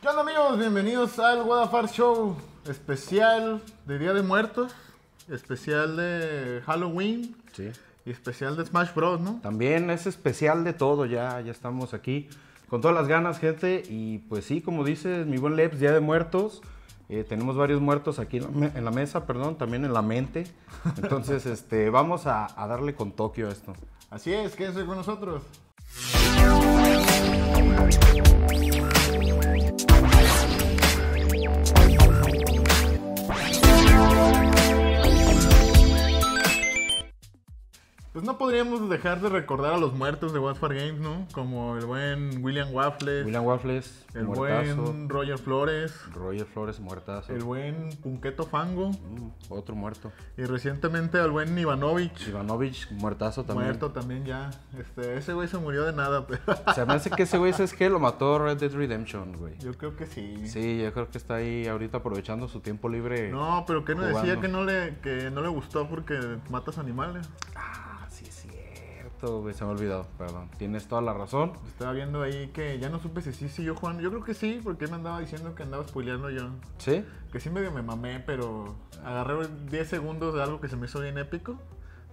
¿Qué onda amigos? Bienvenidos al Guadafar Show especial de Día de Muertos, especial de Halloween y especial de Smash Bros, ¿no? También es especial de todo, ya, ya estamos aquí con todas las ganas, gente. Y pues sí, como dices, mi buen Leps, Día de Muertos. Eh, tenemos varios muertos aquí en la, mesa, perdón, también en la mente. Entonces, este, vamos a, darle con Tokio a esto. Así es, quédense con nosotros. Pues no podríamos dejar de recordar a los muertos de Watford Games, ¿no? Como el buen William Waffles. William Waffles, El buen Roger Flores. Roger Flores, muertazo. El buen Punqueto Fango. Mm, otro muerto. Y recientemente al buen Ivanovich. Ivanovich, muertazo también. Muerto también ya. Este, ese güey se murió de nada. Pero... Se me hace que ese güey, es que Lo mató Red Dead Redemption, güey. Yo creo que sí. Sí, yo creo que está ahí ahorita aprovechando su tiempo libre. No, pero que no decía que no le, que no le gustó porque matas animales. Ah se me olvidado, perdón. Tienes toda la razón. Estaba viendo ahí que ya no supe si sí siguió yo, jugando. Yo creo que sí, porque me andaba diciendo que andaba spoileando yo. ¿Sí? Que sí medio me mamé, pero agarré 10 segundos de algo que se me hizo bien épico.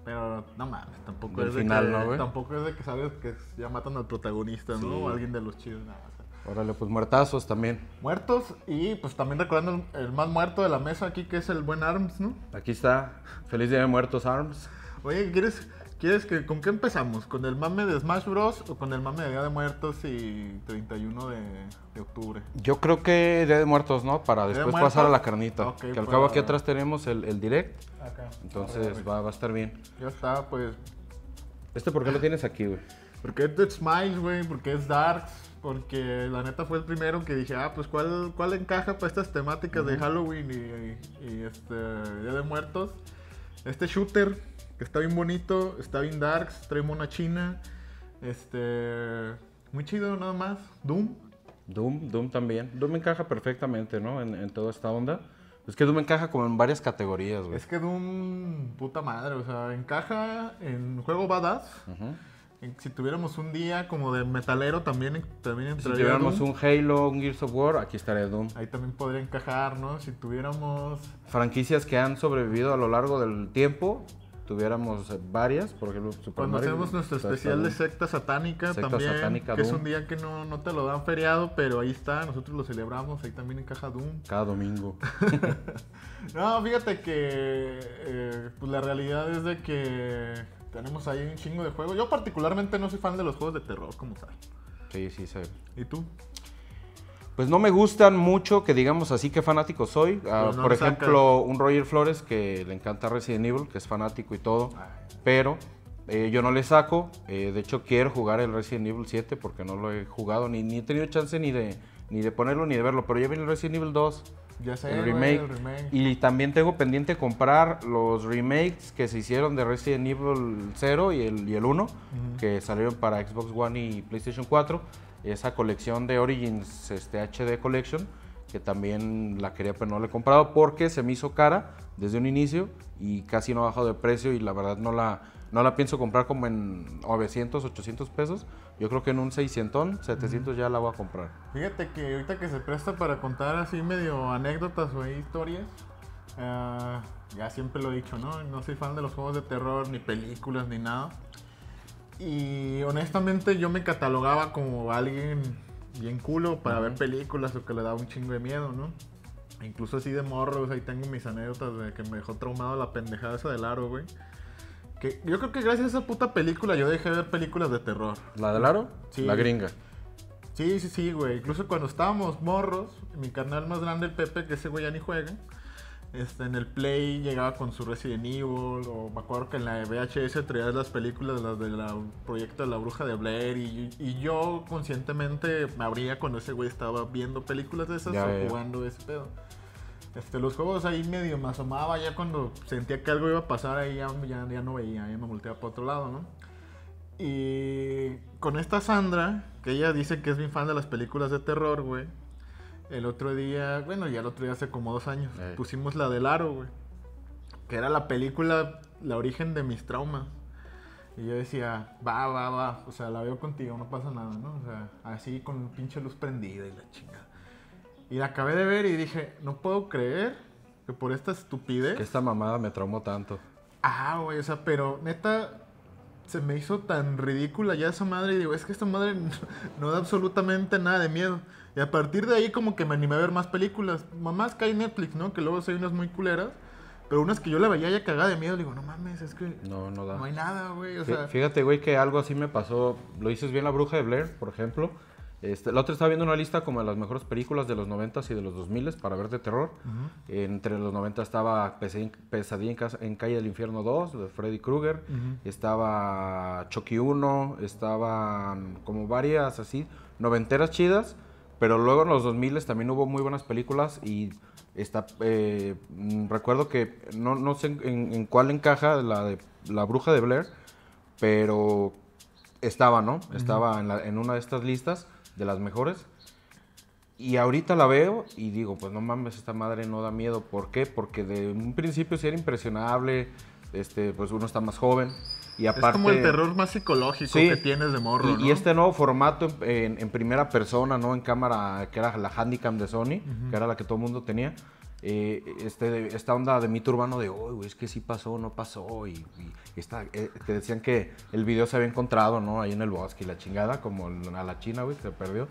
Pero no mames, tampoco es, de que, tampoco es de que sabes que ya matan al protagonista, ¿no? O alguien de los chidos, nada. más Órale, pues muertazos también. Muertos y pues también recordando el, más muerto de la mesa aquí que es el buen Arms, ¿no? Aquí está. Feliz Día de Muertos, Arms. Oye, ¿quieres, ¿Quieres que con qué empezamos? ¿Con el mame de Smash Bros o con el mame de Día de Muertos y 31 de, de octubre? Yo creo que Día de Muertos, ¿no? Para después pasar a la carnita. que al pues cabo aquí atrás tenemos el, direct. Acá. Entonces va, a estar bien. Ya está, pues. ¿Este por qué lo tienes aquí, güey? Porque es Dead Smiles, güey, porque es Dark. porque la neta fue el primero que dije, ah, pues cuál, encaja para estas temáticas de Halloween y, este, Día de Muertos. Este shooter que está bien bonito, está bien darks, trae mona china, este, muy chido nada más, Doom. Doom, Doom también. Doom encaja perfectamente, ¿no? En, toda esta onda. Es que Doom encaja como en varias categorías, güey. Es que Doom, puta madre, o sea, encaja en juego badass. Si tuviéramos un día como de metalero también, también Si tuviéramos un Halo, un Gears of War, aquí estaría Doom. Ahí también podría encajar, ¿no? Si tuviéramos... Franquicias que han sobrevivido a lo largo del tiempo, tuviéramos varias, porque ejemplo, Cuando hacemos nuestro especial de secta satánica también, que es un día que no, te lo dan feriado, pero ahí está, nosotros lo celebramos, ahí también en Caja Doom. Cada domingo. no, fíjate que eh, pues la realidad es de que tenemos ahí un chingo de juegos. Yo particularmente no soy fan de los juegos de terror, como tal. Sí, sí, sí. ¿Y tú? pues no me gustan mucho, que digamos así que fanático soy. Ah, pues por ejemplo, un Roger Flores que le encanta Resident Evil, que es fanático y todo, ah. pero eh, yo no le saco. Eh, de hecho, quiero jugar el Resident Evil 7 porque no lo he jugado, ni, he tenido chance ni de, ni de ponerlo ni de verlo. Pero ya viene el Resident Evil 2. Ya sé, el remake. Y también tengo pendiente comprar los remakes que se hicieron de Resident Evil 0 y el, y el 1, que salieron para Xbox One y PlayStation 4 esa colección de Origins este, HD Collection, que también la quería pero no la he comprado porque se me hizo cara desde un inicio y casi no ha bajado de precio y la verdad no la, no la pienso comprar como en 900, 800 pesos. Yo creo que en un 600, 700 ya la voy a comprar. Fíjate que ahorita que se presta para contar así medio anécdotas o historias, eh, ya siempre lo he dicho, ¿no? No soy fan de los juegos de terror, ni películas, ni nada. Y honestamente yo me catalogaba como alguien bien culo para ver películas o que le daba un chingo de miedo, ¿no? Incluso así de morros, pues, ahí tengo mis anécdotas de que me dejó traumado la pendejada esa del aro, güey. Que yo creo que gracias a esa puta película yo dejé de ver películas de terror. ¿La del aro? Sí. La gringa. Sí, sí, sí, güey. Incluso cuando estábamos morros, mi canal más grande, el Pepe, que ese güey ya ni juega, este, en el Play llegaba con su Resident Evil, o me acuerdo que en la VHS traías las películas, las del proyecto de la bruja de Blair, y, yo conscientemente me abría cuando ese güey estaba viendo películas de esas o jugando ese pedo. Este, los juegos ahí medio me asomaba, ya cuando sentía que algo iba a pasar, ahí ya, no veía, ya me volteaba para otro lado, ¿no? Y con esta Sandra, que ella dice que es bien fan de las películas de terror, güey el otro día, bueno, ya el otro día hace como dos años, pusimos la del aro, güey. Que era la película, la origen de mis traumas. Y yo decía, va, va, va. O sea, la veo contigo, no pasa nada, ¿no? O sea, así con pinche luz prendida y la chingada. Y la acabé de ver y dije, no puedo creer que por esta estupidez. que esta mamada me traumó tanto. Ah, güey, o sea, pero neta, se me hizo tan ridícula ya esa madre. Y digo, es que esta madre no da absolutamente nada de miedo. Y a partir de ahí como que me animé a ver más películas. Mamás que hay Netflix, ¿no? Que luego hay unas muy culeras. Pero unas que yo la veía ya cagada de miedo, digo, no mames, es que no, no, da. no hay nada, güey. Fíjate, güey, que algo así me pasó. Lo dices bien La Bruja de Blair, por ejemplo. Este, la otra estaba viendo una lista como de las mejores películas de los 90s y de los 2000s para ver de terror. Entre los 90 estaba Pesadilla en, Calle del Infierno 2 de Freddy Krueger, estaba Chucky 1, estaban como varias así, noventeras chidas. Pero luego en los 2000 también hubo muy buenas películas y está eh, mm, recuerdo que no, no sé en, cuál encaja la de la bruja de Blair, pero estaba, ¿no? Estaba en, una de estas listas de las mejores. Y ahorita la veo y digo, pues no mames, esta madre no da miedo. ¿Por qué? Porque de un principio sí era impresionable, este, pues uno está más joven y aparte, es como el terror más psicológico que tienes de morro. Y, y este nuevo formato en, primera persona, ¿no? En cámara, que era la Handycam de Sony, que era la que todo el mundo tenía. Eh, este, esta onda de mito urbano de, hoy, güey, es que sí pasó, no pasó, y, y esta, eh, decían que el video se había encontrado, ¿no? Ahí en el bosque y la chingada, como a la China, güey, se perdió.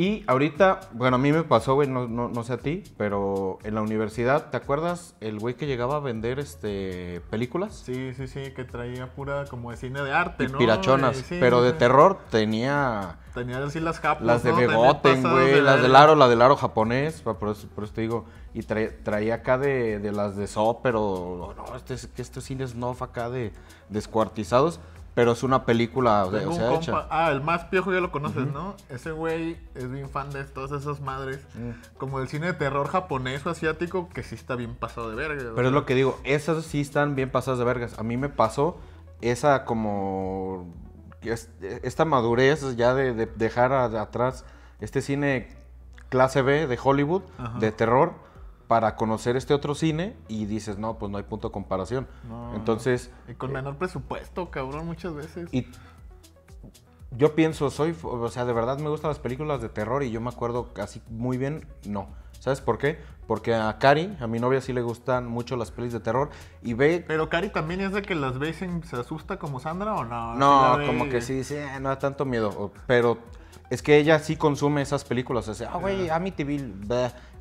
Y ahorita, bueno, a mí me pasó, güey, no, no, sé a ti, pero en la universidad, ¿te acuerdas el güey que llegaba a vender este películas? Sí, sí, sí, que traía pura como de cine de arte, Pirachonas, pero de terror tenía... Tenía así las japonesas. Las de ¿no? güey, las del aro, la del aro japonés, por eso, te digo. Y traía, acá de, las de so, pero no, este, que este cine acá de descuartizados. Pero es una película, o sea, Ah, el más viejo ya lo conoces, ¿no? Ese güey es bien fan de todas esas madres. Mm. Como el cine de terror japonés o asiático, que sí está bien pasado de verga Pero es lo que digo, esas sí están bien pasadas de vergas. A mí me pasó esa como... Esta madurez ya de, dejar atrás este cine clase B de Hollywood, de terror para conocer este otro cine y dices, no, pues no hay punto de comparación. Entonces... con eh, menor presupuesto, cabrón, muchas veces. Y yo pienso, soy, o sea, de verdad me gustan las películas de terror y yo me acuerdo casi muy bien, no. ¿Sabes por qué? Porque a Cari, a mi novia, sí le gustan mucho las pelis de terror y ve... Pero Cari también es de que las ve y se asusta como Sandra o no? No, como que sí sí, eh, no da tanto miedo, pero es que ella sí consume esas películas. O sea, ah, güey, Amityville,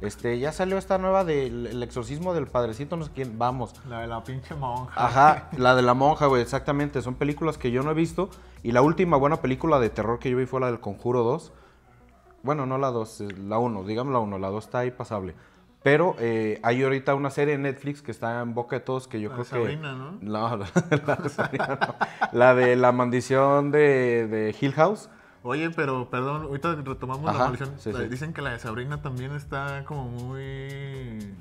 este, ya salió esta nueva del exorcismo del padrecito, no sé quién, vamos. La de la pinche monja. Ajá, la de la monja, güey, exactamente. Son películas que yo no he visto. Y la última buena película de terror que yo vi fue la del Conjuro 2. Bueno, no la 2, eh, la 1, digamos la 1, la 2 está ahí pasable. Pero eh, hay ahorita una serie en Netflix que está en boca de todos que yo creo que... ¿no? No, la, de la maldición de, de Hill House Oye, pero perdón, ahorita retomamos la evolución. Dicen que la de Sabrina también está como muy.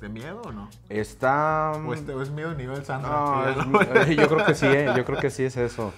¿De miedo o no? Está. Mm, este, ¿O es, miedo a miedo nivel Sandra? No, eh, yo creo que sí, eh, yo creo que sí es eso.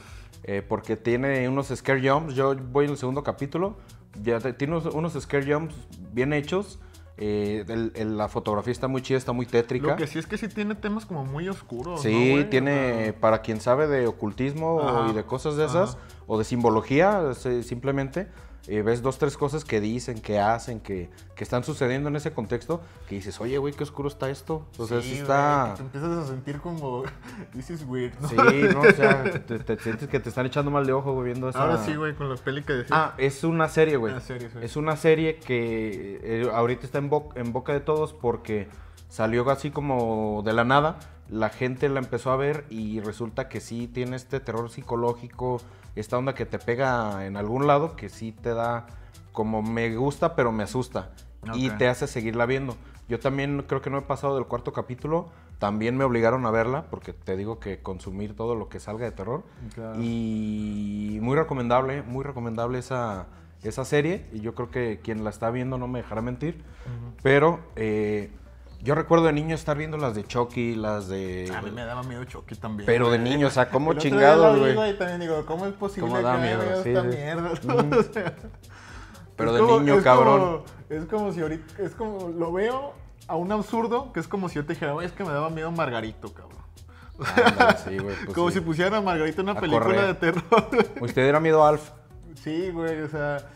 Eh, porque tiene unos scare jumps. Yo voy en el segundo capítulo. Ya tiene unos scare jumps bien hechos eh, la fotografía está muy chida, está muy tétrica. Lo que sí es que sí tiene temas como muy oscuros. Sí, tiene, para quien sabe de ocultismo y de cosas de esas, o de simbología, simplemente, ves dos, tres cosas que dicen, que hacen, que, están sucediendo en ese contexto, que dices, oye, güey, qué oscuro está esto. O sí, está... te empiezas a sentir como, this is weird. Sí, no, o sea, te, sientes que te están echando mal de ojo, güey, viendo esa... Ahora sí, güey, con la peli que Ah, es una serie, güey. Ah, es una serie que eh, ahorita está en, en boca de todos porque salió así como de la nada. La gente la empezó a ver y resulta que sí tiene este terror psicológico, esta onda que te pega en algún lado que sí te da como me gusta pero me asusta y te hace seguirla viendo. Yo también creo que no he pasado del cuarto capítulo, también me obligaron a verla porque te digo que consumir todo lo que salga de terror y muy recomendable, muy recomendable esa esa serie y yo creo que quien la está viendo no me dejará mentir, pero eh, yo recuerdo de niño estar viendo las de Chucky, las de. A mí me daba miedo Chucky también. Pero de niño, o sea, ¿cómo chingado, güey? Y también digo, ¿cómo es posible que miedo? Sí, esta mierda? pero de niño, cabrón. es como si ahorita. Es como. Lo veo a un absurdo que es como si yo te dijera, güey, es que me daba miedo Margarito, cabrón. sí, güey, pues como si pusieran a Margarito una película de terror. ¿Usted era miedo a Alf? Sí, güey, o sea.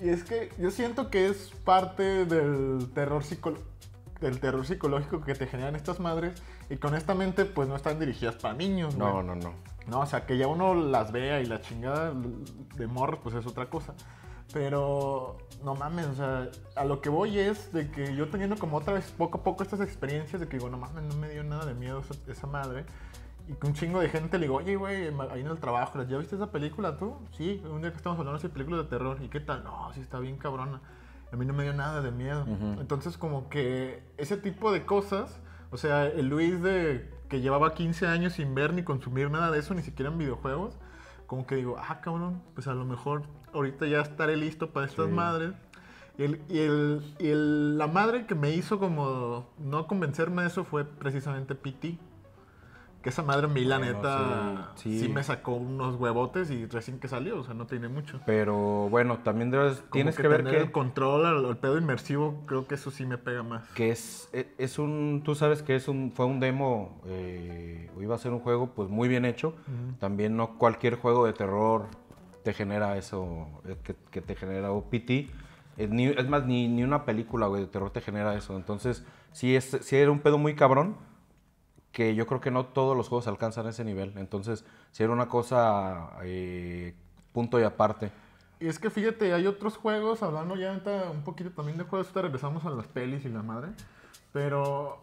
Y es que yo siento que es parte del terror psicológico el terror psicológico que te generan estas madres y esta mente, pues no están dirigidas para niños. No, no, no. No, o sea, que ya uno las vea y la chingada de morros, pues es otra cosa. Pero no mames, o sea, a lo que voy es de que yo teniendo como otra vez poco a poco estas experiencias de que digo, no mames, no me dio nada de miedo esa madre y que un chingo de gente le digo, oye, güey, ahí en el trabajo, ¿ya viste esa película tú? Sí, un día que estamos hablando de películas de terror, ¿y qué tal? No, sí está bien cabrona a mí no me dio nada de miedo. Entonces, como que ese tipo de cosas, o sea, el Luis de que llevaba 15 años sin ver ni consumir nada de eso, ni siquiera en videojuegos, como que digo, ah, cabrón, pues a lo mejor ahorita ya estaré listo para estas madres. Y, el, y, el, y la madre que me hizo como no convencerme de eso fue precisamente Piti. Que esa madre milaneta neta, sí, me sacó unos huevotes y recién que salió, o sea, no tiene mucho. Pero bueno, también tienes que, ver que. El control, el, pedo inmersivo, creo que eso sí me pega más. Que es, e, es un. Tú sabes que es un, fue un demo, eh, iba a ser un juego, pues muy bien hecho. También no cualquier juego de terror te genera eso, eh, que, te genera OPT. Es, es más, ni, una película, de terror te genera eso. Entonces, sí, es, sí era un pedo muy cabrón que yo creo que no todos los juegos alcanzan ese nivel. Entonces, si era una cosa eh, punto y aparte. Y es que fíjate, hay otros juegos, hablando ya un poquito también de juegos, te regresamos a las pelis y la madre, pero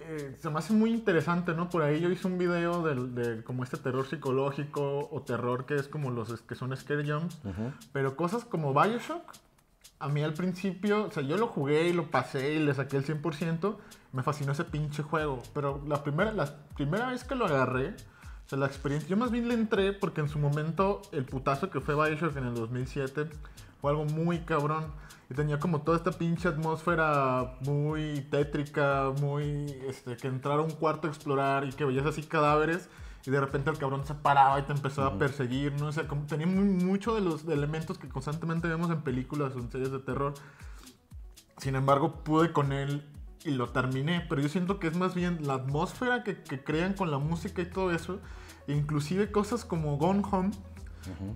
eh, se me hace muy interesante, ¿no? Por ahí yo hice un video de, como este terror psicológico o terror que es como los que son scary jumps, pero cosas como Bioshock, a mí al principio, o sea, yo lo jugué y lo pasé y le saqué el 100%, me fascinó ese pinche juego, pero la primera, la primera vez que lo agarré, o sea, la experiencia, yo más bien le entré porque en su momento el putazo que fue Bioshock en el 2007 fue algo muy cabrón y tenía como toda esta pinche atmósfera muy tétrica, muy, este, que entrar a un cuarto a explorar y que veías así cadáveres y de repente el cabrón se paraba y te empezaba a perseguir, ¿no? O sea, como tenía mucho de los elementos que constantemente vemos en películas o en series de terror. Sin embargo, pude con él y lo terminé, pero yo siento que es más bien la atmósfera que, crean con la música y todo eso, e inclusive cosas como Gone Home,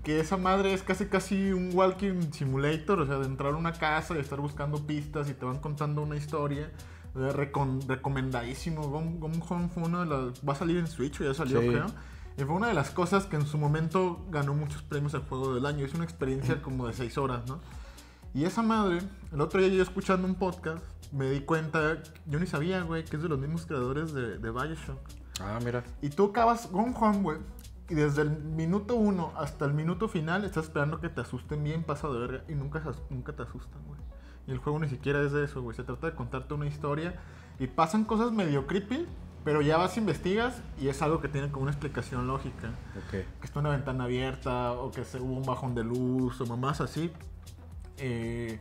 que esa madre es casi casi un walking simulator, o sea, de entrar a una casa y estar buscando pistas y te van contando una historia recomendadísimo. Gone, Home fue una de las. Va a salir en Switch, ya salió, creo. Y fue una de las cosas que en su momento ganó muchos premios al juego del año. Es una experiencia como de 6 horas, ¿no? Y esa madre, el otro día yo escuchando un podcast, me di cuenta, yo ni sabía, güey, que es de los mismos creadores de, de Bioshock. Ah, mira. Y tú acabas Gone Home, güey. Y desde el minuto uno hasta el minuto final estás esperando que te asusten bien pasado de verga y nunca, nunca te asustan, güey. Y el juego ni siquiera es de eso, güey. Se trata de contarte una historia y pasan cosas medio creepy, pero ya vas, investigas y es algo que tiene como una explicación lógica. Okay. Que está una ventana abierta o que hubo un bajón de luz o mamás así. Eh,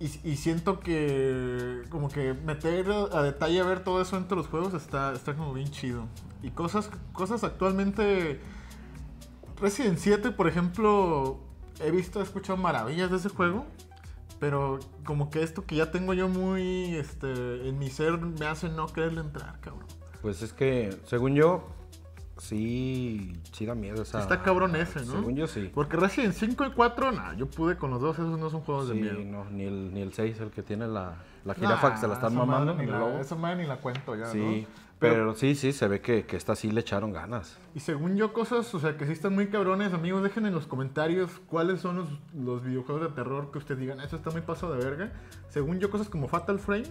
y, siento que como que meter a, detalle a ver todo eso entre los juegos está, está como bien chido. Y cosas, cosas actualmente... Resident 7, por ejemplo, he visto, he escuchado maravillas de ese juego. Pero como que esto que ya tengo yo muy este, en mi ser me hace no quererle entrar, cabrón. Pues es que, según yo, sí, sí da miedo. O Está cabrón ese, ¿no? Según yo sí. Porque recién 5 y 4, nada yo pude con los dos, esos no son juegos de miedo. Sí, no, ni el, ni el 6, el que tiene la, la jirafa que se la están mamando. ni la, Esa madre ni la cuento ya. Sí, pero, sí, sí, se ve que, que esta sí le echaron ganas. Y según yo, cosas, o sea, que sí están muy cabrones, amigos, dejen en los comentarios cuáles son los, videojuegos de terror que ustedes digan, eso está muy paso de verga. Según yo, cosas como Fatal Frame,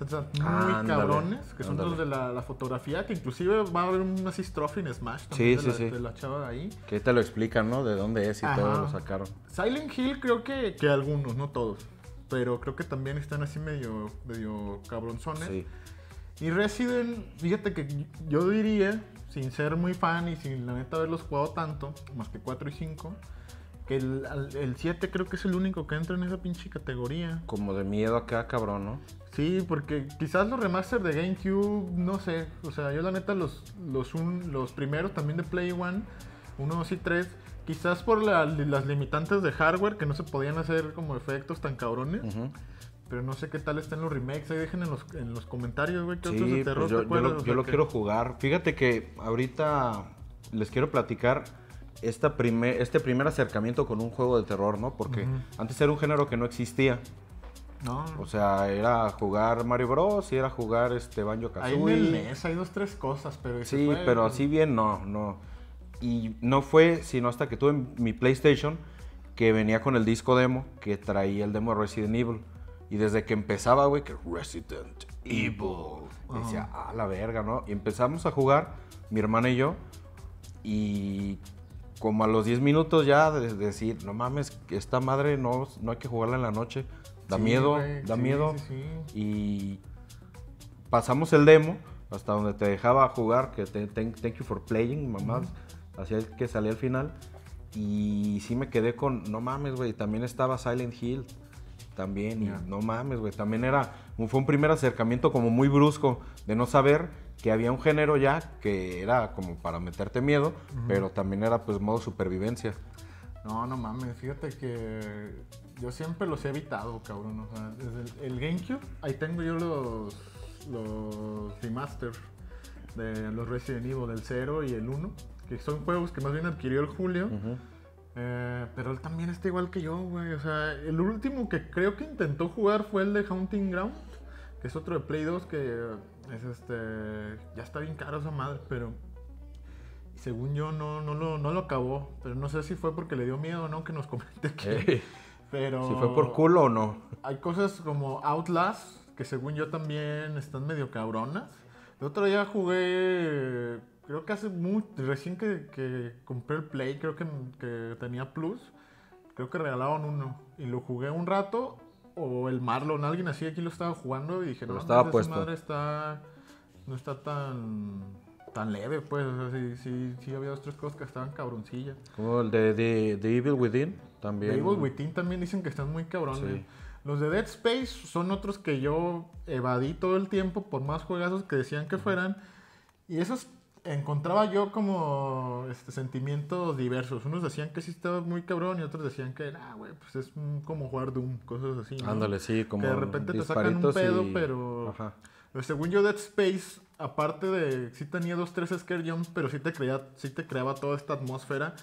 o muy cabrones, que son los de la, fotografía, que inclusive va a haber una cistrofe en Smash también sí, de, de, la, chava ahí. Que te lo explican, ¿no? De dónde es y todo lo sacaron. Silent Hill creo que, algunos, no todos, pero creo que también están así medio, medio cabronzones. Sí. Y Resident, fíjate que yo diría, sin ser muy fan y sin la neta haberlos jugado tanto, más que 4 y 5, que el, 7 creo que es el único que entra en esa pinche categoría. Como de miedo acá, cabrón, ¿no? Sí, porque quizás los remaster de GameCube, no sé. O sea, yo la neta los, los, primeros también de Play One, 1, 2 y 3, quizás por las limitantes de hardware que no se podían hacer como efectos tan cabrones. Pero no sé qué tal están los remakes. Ahí dejen en los, comentarios, güey. ¿Qué otros de terror yo, pues te Yo lo, quiero jugar. Fíjate que ahorita les quiero platicar esta primer, este primer acercamiento con un juego de terror, ¿no? Porque antes era un género que no existía. No. O sea, era jugar Mario Bros y era jugar este Banjo Kazooie. Hay un mes, hay dos, tres cosas, pero. Sí, pero así bien no, no. Y no fue sino hasta que tuve mi PlayStation que venía con el disco demo que traía el demo Resident Evil. Y desde que empezaba, güey, que Resident Evil. Decía, ah, la verga, ¿no? Y empezamos a jugar, mi hermana y yo. Y como a los 10 minutos ya de decir, no mames, esta madre no, no hay que jugarla en la noche. Da miedo, da miedo. y pasamos el demo hasta donde te dejaba jugar, que thank, you for playing, mamá. hacía Así que salí al final. Y sí me quedé con, no mames, güey, también estaba Silent Hill también. Y no mames, güey. También era, fue un primer acercamiento como muy brusco de no saber que había un género ya que era como para meterte miedo, pero también era pues modo supervivencia. No, no mames, fíjate que yo siempre los he evitado, cabrón. O sea, desde el, Genkyo, ahí tengo yo los, los remaster de los Resident Evil, del 0 y el 1, que son juegos que más bien adquirió el Julio. Eh, pero él también está igual que yo, güey. O sea, el último que creo que intentó jugar fue el de Haunting Ground, que es otro de Play 2 que es este. Ya está bien caro esa madre, pero. Según yo, no, no, lo, no lo acabó. Pero no sé si fue porque le dio miedo o no que nos comente que pero. Si fue por culo o no. Hay cosas como Outlast, que según yo también están medio cabronas. El otro día jugué creo que hace muy, recién que, compré el Play, creo que, que, tenía Plus, creo que regalaban uno. Y lo jugué un rato, o el Marlon, alguien así aquí lo estaba jugando y dije, no, estaba puesto. madre está, no está tan tan leve, pues. O sí, sí, había otras cosas que estaban cabroncillas. Como el de, the Evil Within también. Evil Within también dicen que están muy cabrones. Los de Dead Space son otros que yo evadí todo el tiempo por más juegazos que decían que fueran. Y esos encontraba yo como este, sentimientos diversos. Unos decían que sí estaba muy cabrón y otros decían que, ah, güey, pues es como jugar Doom, cosas así. sí, como. Que de repente te sacan un pedo, pero. Ajá. Pues, según yo, Dead Space, aparte de. Sí tenía dos, tres scare jumps, pero sí te, creía, sí te creaba toda esta atmósfera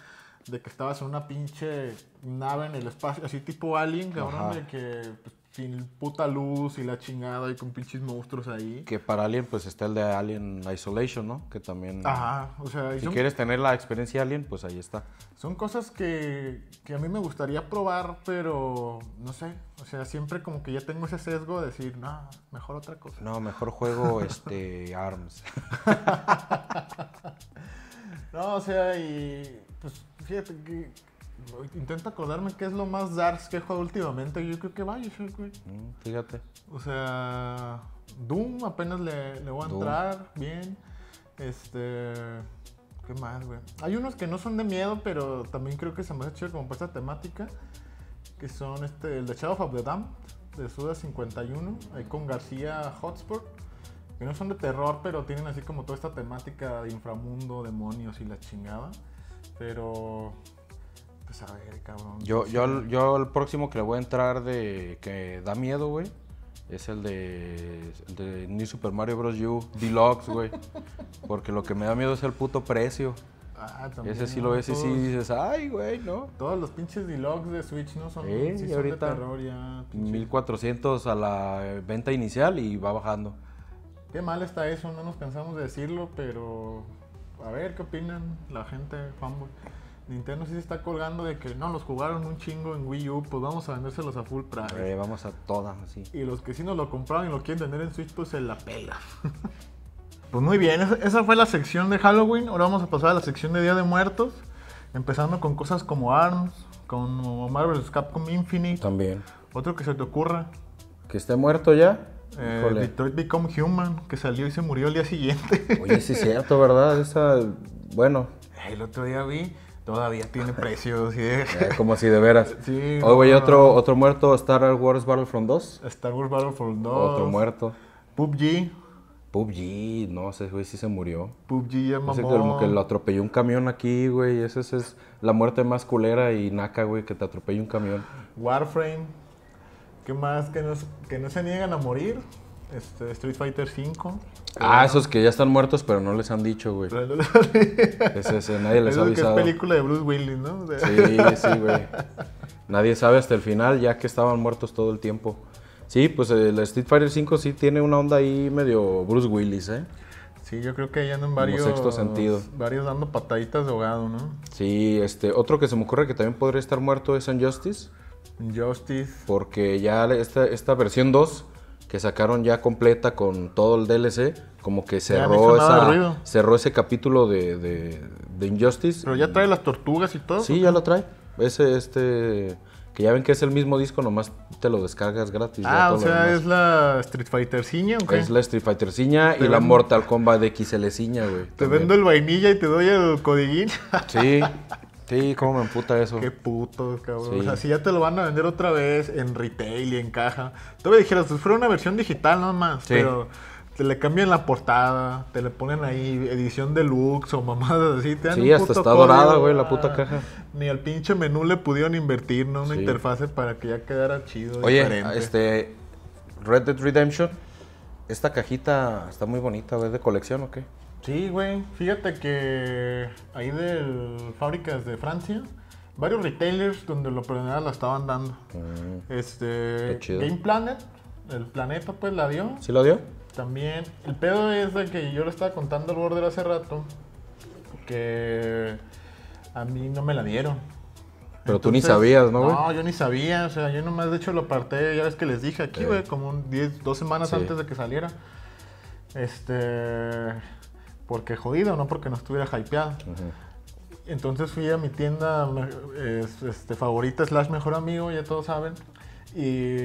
de que estabas en una pinche nave en el espacio, así tipo Alien, cabrón, de que pues, sin puta luz y la chingada y con pinches monstruos ahí. Que para Alien, pues está el de Alien Isolation, ¿no? Que también. Ajá, o sea. Si quieres tener la experiencia Alien, pues ahí está. Son cosas que, que, a mí me gustaría probar, pero no sé. O sea, siempre como que ya tengo ese sesgo de decir, no, mejor otra cosa. No, mejor juego este ARMS. no, o sea, y. Pues fíjate que Intenta acordarme qué es lo más darks que he jugado últimamente. Yo creo que Bioshock, güey. Mm, fíjate. O sea, Doom apenas le, le voy a entrar bien. Este. ¿Qué más, güey? Hay unos que no son de miedo, pero también creo que se me hace chido como para esta temática. Que son este, el de Shadow of the Dam, de Suda 51, ahí con García Hotspur. Que no son de terror, pero tienen así como toda esta temática de inframundo, demonios y la chingada. Pero pues a ver, cabrón. Yo, yo, yo el próximo que le voy a entrar de que da miedo, güey. Es el de, New Super Mario Bros. U Deluxe, güey. Porque lo que me da miedo es el puto precio. Ah, Ese sí lo ves y dices, ay, güey, ¿no? Todos los pinches deluxe de Switch no son, sí de terror ya. 1400 a la venta inicial y va bajando. Qué mal está eso, no nos cansamos de decirlo, pero a ver qué opinan la gente, fanboy. Nintendo sí se está colgando de que no, los jugaron un chingo en Wii U, pues vamos a vendérselos a full price. Eh, vamos a todas, así. Y los que sí nos lo compraron y lo quieren vender en Switch, pues se la pela. pues muy bien, esa fue la sección de Halloween. Ahora vamos a pasar a la sección de Día de Muertos. Empezando con cosas como ARMS, con Marvel's Capcom Infinite. También. Otro que se te ocurra. ¿Que esté muerto ya? Eh, Detroit Become Human, que salió y se murió el día siguiente. Oye, sí es cierto, ¿verdad? Esa, bueno. El otro día vi Todavía tiene precios. ¿sí? como si de veras. Sí, Hoy otro, otro muerto, Star Wars Battlefront 2. Star Wars Battlefront 2. Otro muerto. PUBG. PUBG, no, sé, güey si se murió. PUBG ya mamó. como que lo atropelló un camión aquí, güey. Esa es la muerte más culera y naca, güey, que te atropelle un camión. Warframe. ¿Qué más? que no se niegan a morir. Este, Street Fighter V. Ah, esos que ya están muertos, pero no les han dicho, güey. es ese, nadie les ha avisado. Que es película de Bruce Willis, ¿no? Sí, sí, güey. Nadie sabe hasta el final, ya que estaban muertos todo el tiempo. Sí, pues el eh, Street Fighter V sí tiene una onda ahí medio Bruce Willis, ¿eh? Sí, yo creo que ya andan varios. sexto sentido. Varios dando pataditas de ahogado, ¿no? Sí, este, otro que se me ocurre que también podría estar muerto es Unjustice. Justice. Porque ya esta, esta versión 2 que sacaron ya completa con todo el DLC, como que cerró, esa, cerró ese capítulo de, de, Injustice. Pero ya trae las tortugas y todo. Sí, ya lo trae. Ese, este, que ya ven que es el mismo disco, nomás te lo descargas gratis. Ah, o sea, es la Street Fighter Ciña, okay? Es la Street Fighter Ciña y la Mortal Kombat XL güey. Te vendo el vainilla y te doy el codiguín. Sí. Sí, cómo me emputa eso. Qué puto, cabrón. O sea, si ya te lo van a vender otra vez en retail y en caja. Tú me dijeras, pues fuera una versión digital nomás, pero te le cambian la portada, te le ponen ahí edición deluxe o mamadas así. sí, hasta está dorada, güey, la puta caja. Ni al pinche menú le pudieron invertir, ¿no? Una interfase para que ya quedara chido. Oye, este. Red Dead Redemption. Esta cajita está muy bonita, ¿es de colección o qué? Sí, güey. Fíjate que ahí de fábricas de Francia, varios retailers donde lo primera la estaban dando. Mm. Este. Qué Game Planet, el planeta, pues la dio. ¿Sí la dio? También. El pedo es de que yo le estaba contando al border hace rato que a mí no me la dieron. Pero tú ni sabías, ¿no, güey? No, yo ni sabía. O sea, yo nomás de hecho lo aparté, ya ves que les dije aquí, güey, como 10, dos semanas antes de que saliera. Este porque jodido, no porque no estuviera hypeado. Entonces fui a mi tienda este, favorita, slash mejor amigo, ya todos saben, y,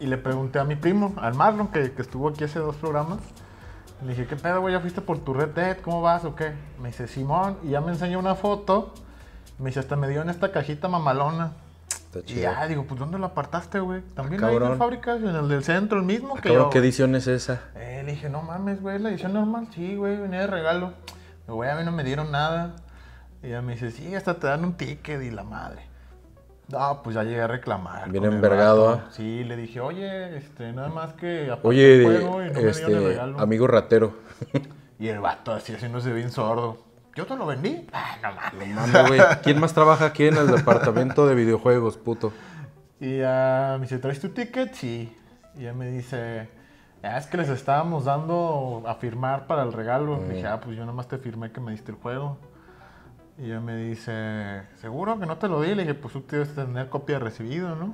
y le pregunté a mi primo, al Marlon, que, que estuvo aquí hace dos programas, le dije, ¿qué pedo, güey? ¿Ya fuiste por tu Red Dead? ¿Cómo vas o qué? Me dice, Simón, y ya me enseñó una foto. Me dice, hasta me dio en esta cajita mamalona. Y ya, digo, pues ¿dónde lo apartaste, güey? También ah, hay en fábricas, en el del centro, el mismo ah, que ¿Qué edición es esa? Eh, le dije, no mames, güey, la edición normal, sí, güey, venía de regalo. Me güey, a mí no me dieron nada. Y ella me dice, sí, hasta te dan un ticket y la madre. No, pues ya llegué a reclamar. Bien envergado, ¿ah? Sí, le dije, oye, este, nada más que Oye, el juego y no me dieron el este, regalo. amigo ratero. Y el vato así, así no se bien sordo. Yo te lo vendí. Ah, no mames. güey. ¿Quién más trabaja aquí en el departamento de videojuegos, puto? Y ya ah, me dice, ¿traes tu ticket? Sí. Y ya me dice, ah, es que les estábamos dando a firmar para el regalo. Mm. Dije, ah, pues yo nomás te firmé que me diste el juego. Y ya me dice, ¿seguro que no te lo di? Le dije, pues tú que tener copia de recibido, ¿no?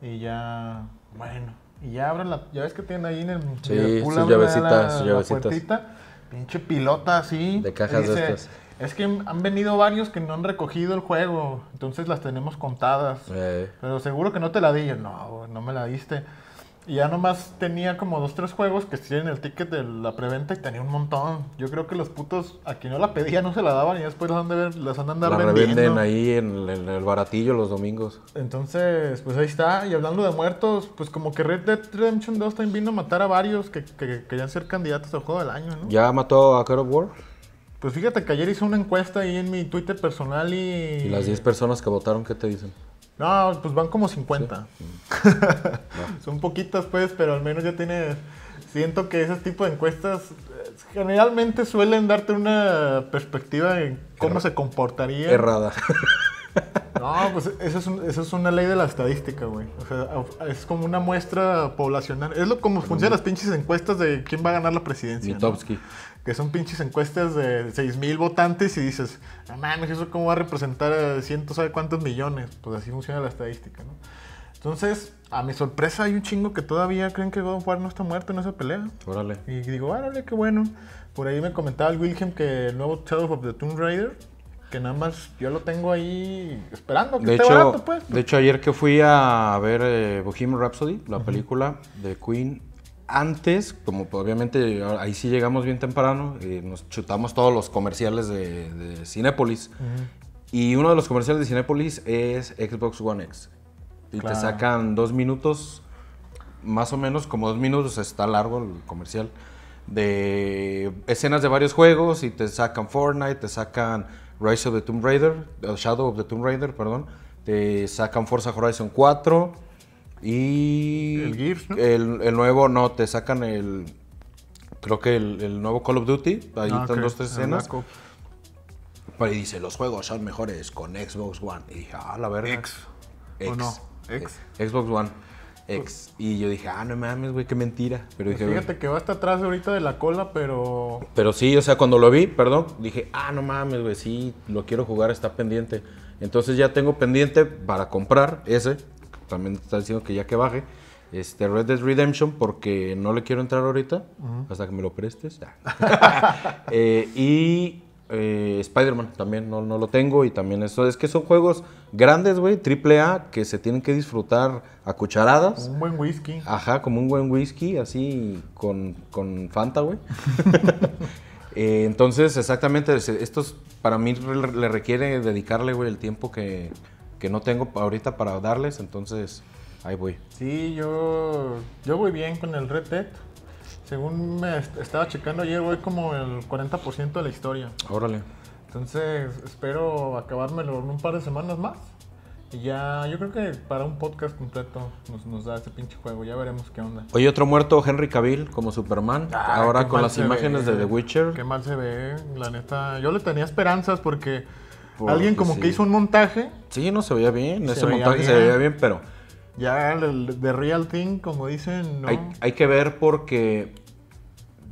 Y ya, bueno. Y ya abren la, ya ves que tienen ahí en el... Sí, sus llavecitas, sus llavecitas. Pinche pilota así. De cajas de estas. Es que han venido varios que no han recogido el juego, entonces las tenemos contadas. Eh. Pero seguro que no te la di. Yo, no, no me la diste. Y ya nomás tenía como dos, tres juegos que tienen el ticket de la preventa y tenía un montón. Yo creo que los putos a quien no la pedía no se la daban y después las andan, las andan la vendiendo. revenden ahí en, el baratillo los domingos. Entonces, pues ahí está. Y hablando de muertos, pues como que Red Dead Redemption 2 también vino a matar a varios que, querían ser candidatos al juego del año, ¿no? ¿Ya mató a God of War? Pues fíjate que ayer hice una encuesta ahí en mi Twitter personal y... ¿Y las 10 personas que votaron qué te dicen? No, pues van como 50. Son poquitas, pues, pero al menos ya tiene. Siento que ese tipo de encuestas eh, generalmente suelen darte una perspectiva de cómo se comportaría. Errada. No, pues eso es, una ley de la estadística, güey. O sea, es como una muestra poblacional. Es lo como funcionan las pinches encuestas de quién va a ganar la presidencia que son pinches encuestas de 6 mil votantes y dices, no mames, ¿eso cómo va a representar a ciento sabe cuántos millones? Pues así funciona la estadística, ¿no? Entonces, a mi sorpresa, hay un chingo que todavía creen que God of War no está muerto en esa pelea. Órale. Y digo, órale, qué bueno. Por ahí me comentaba el Wilhelm que el nuevo Shadow of the Tomb Raider, que nada más yo lo tengo ahí esperando que de esté hecho, barato, pues. De hecho, ayer que fui a ver eh, Bohemian Rhapsody, la película de Queen, antes, como pues, obviamente ahí sí llegamos bien temprano, eh, nos chutamos todos los comerciales de, de Cinépolis. Y uno de los comerciales de Cinépolis es Xbox One X. Y te sacan dos minutos, más o menos, como dos minutos, está largo el comercial, de escenas de varios juegos y te sacan Fortnite, te sacan Rise of the Tomb Raider, Shadow of the Tomb Raider, perdón, te sacan Forza Horizon 4 y. El el, nuevo, no, te sacan el. Creo que el, nuevo Call of Duty. Ahí ah, están dos, tres escenas. Y dice: Los juegos son mejores con Xbox One. Y dije: Ah, la verdad. X. X. ¿O no? Eh, Xbox One. X. Y yo dije, ah, no mames, güey, qué mentira. Pero fíjate que va hasta atrás ahorita de la cola, pero. Pero sí, o sea, cuando lo vi, perdón, dije, ah, no mames, güey, sí, lo quiero jugar, está pendiente. Entonces ya tengo pendiente para comprar ese también está diciendo que ya que baje, este, Red Dead Redemption porque no le quiero entrar ahorita, hasta que me lo prestes. Ah. Eh, y eh, Spider-Man también no, lo tengo y también eso. Es que son juegos grandes, güey, triple A, que se tienen que disfrutar a cucharadas. Un buen whisky. Ajá, como un buen whisky, así con, con Fanta, güey. Eh, entonces, exactamente, estos para mí le requiere dedicarle, güey, el tiempo que que no tengo ahorita para darles, entonces ahí voy. Sí, yo, yo voy bien con el Red Dead. Según me estaba checando ayer, voy como el 40% de la historia. Órale. Entonces, espero acabármelo en un par de semanas más. Y ya, yo creo que para un podcast completo nos, da ese pinche juego. Ya veremos qué onda. Oye, otro muerto, Henry Cavill, como Superman. Ah, ahora con las imágenes de The Witcher. Qué mal se ve, la neta. Yo le tenía esperanzas porque Alguien como que hizo un montaje. Sí, no se veía bien. Ese montaje se veía bien, pero. Ya de Real Thing, como dicen, no. Hay, que ver porque.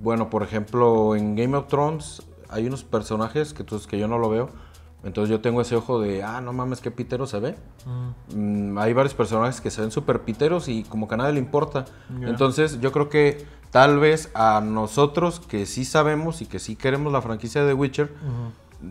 Bueno, por ejemplo, en Game of Thrones hay unos personajes que, que yo no lo veo. Entonces yo tengo ese ojo de, ah, no mames, que pitero se ve. Mm. Mm, hay varios personajes que se ven súper piteros y como que a nadie le importa. Entonces yo creo que tal vez a nosotros que sí sabemos y que sí queremos la franquicia de Witcher,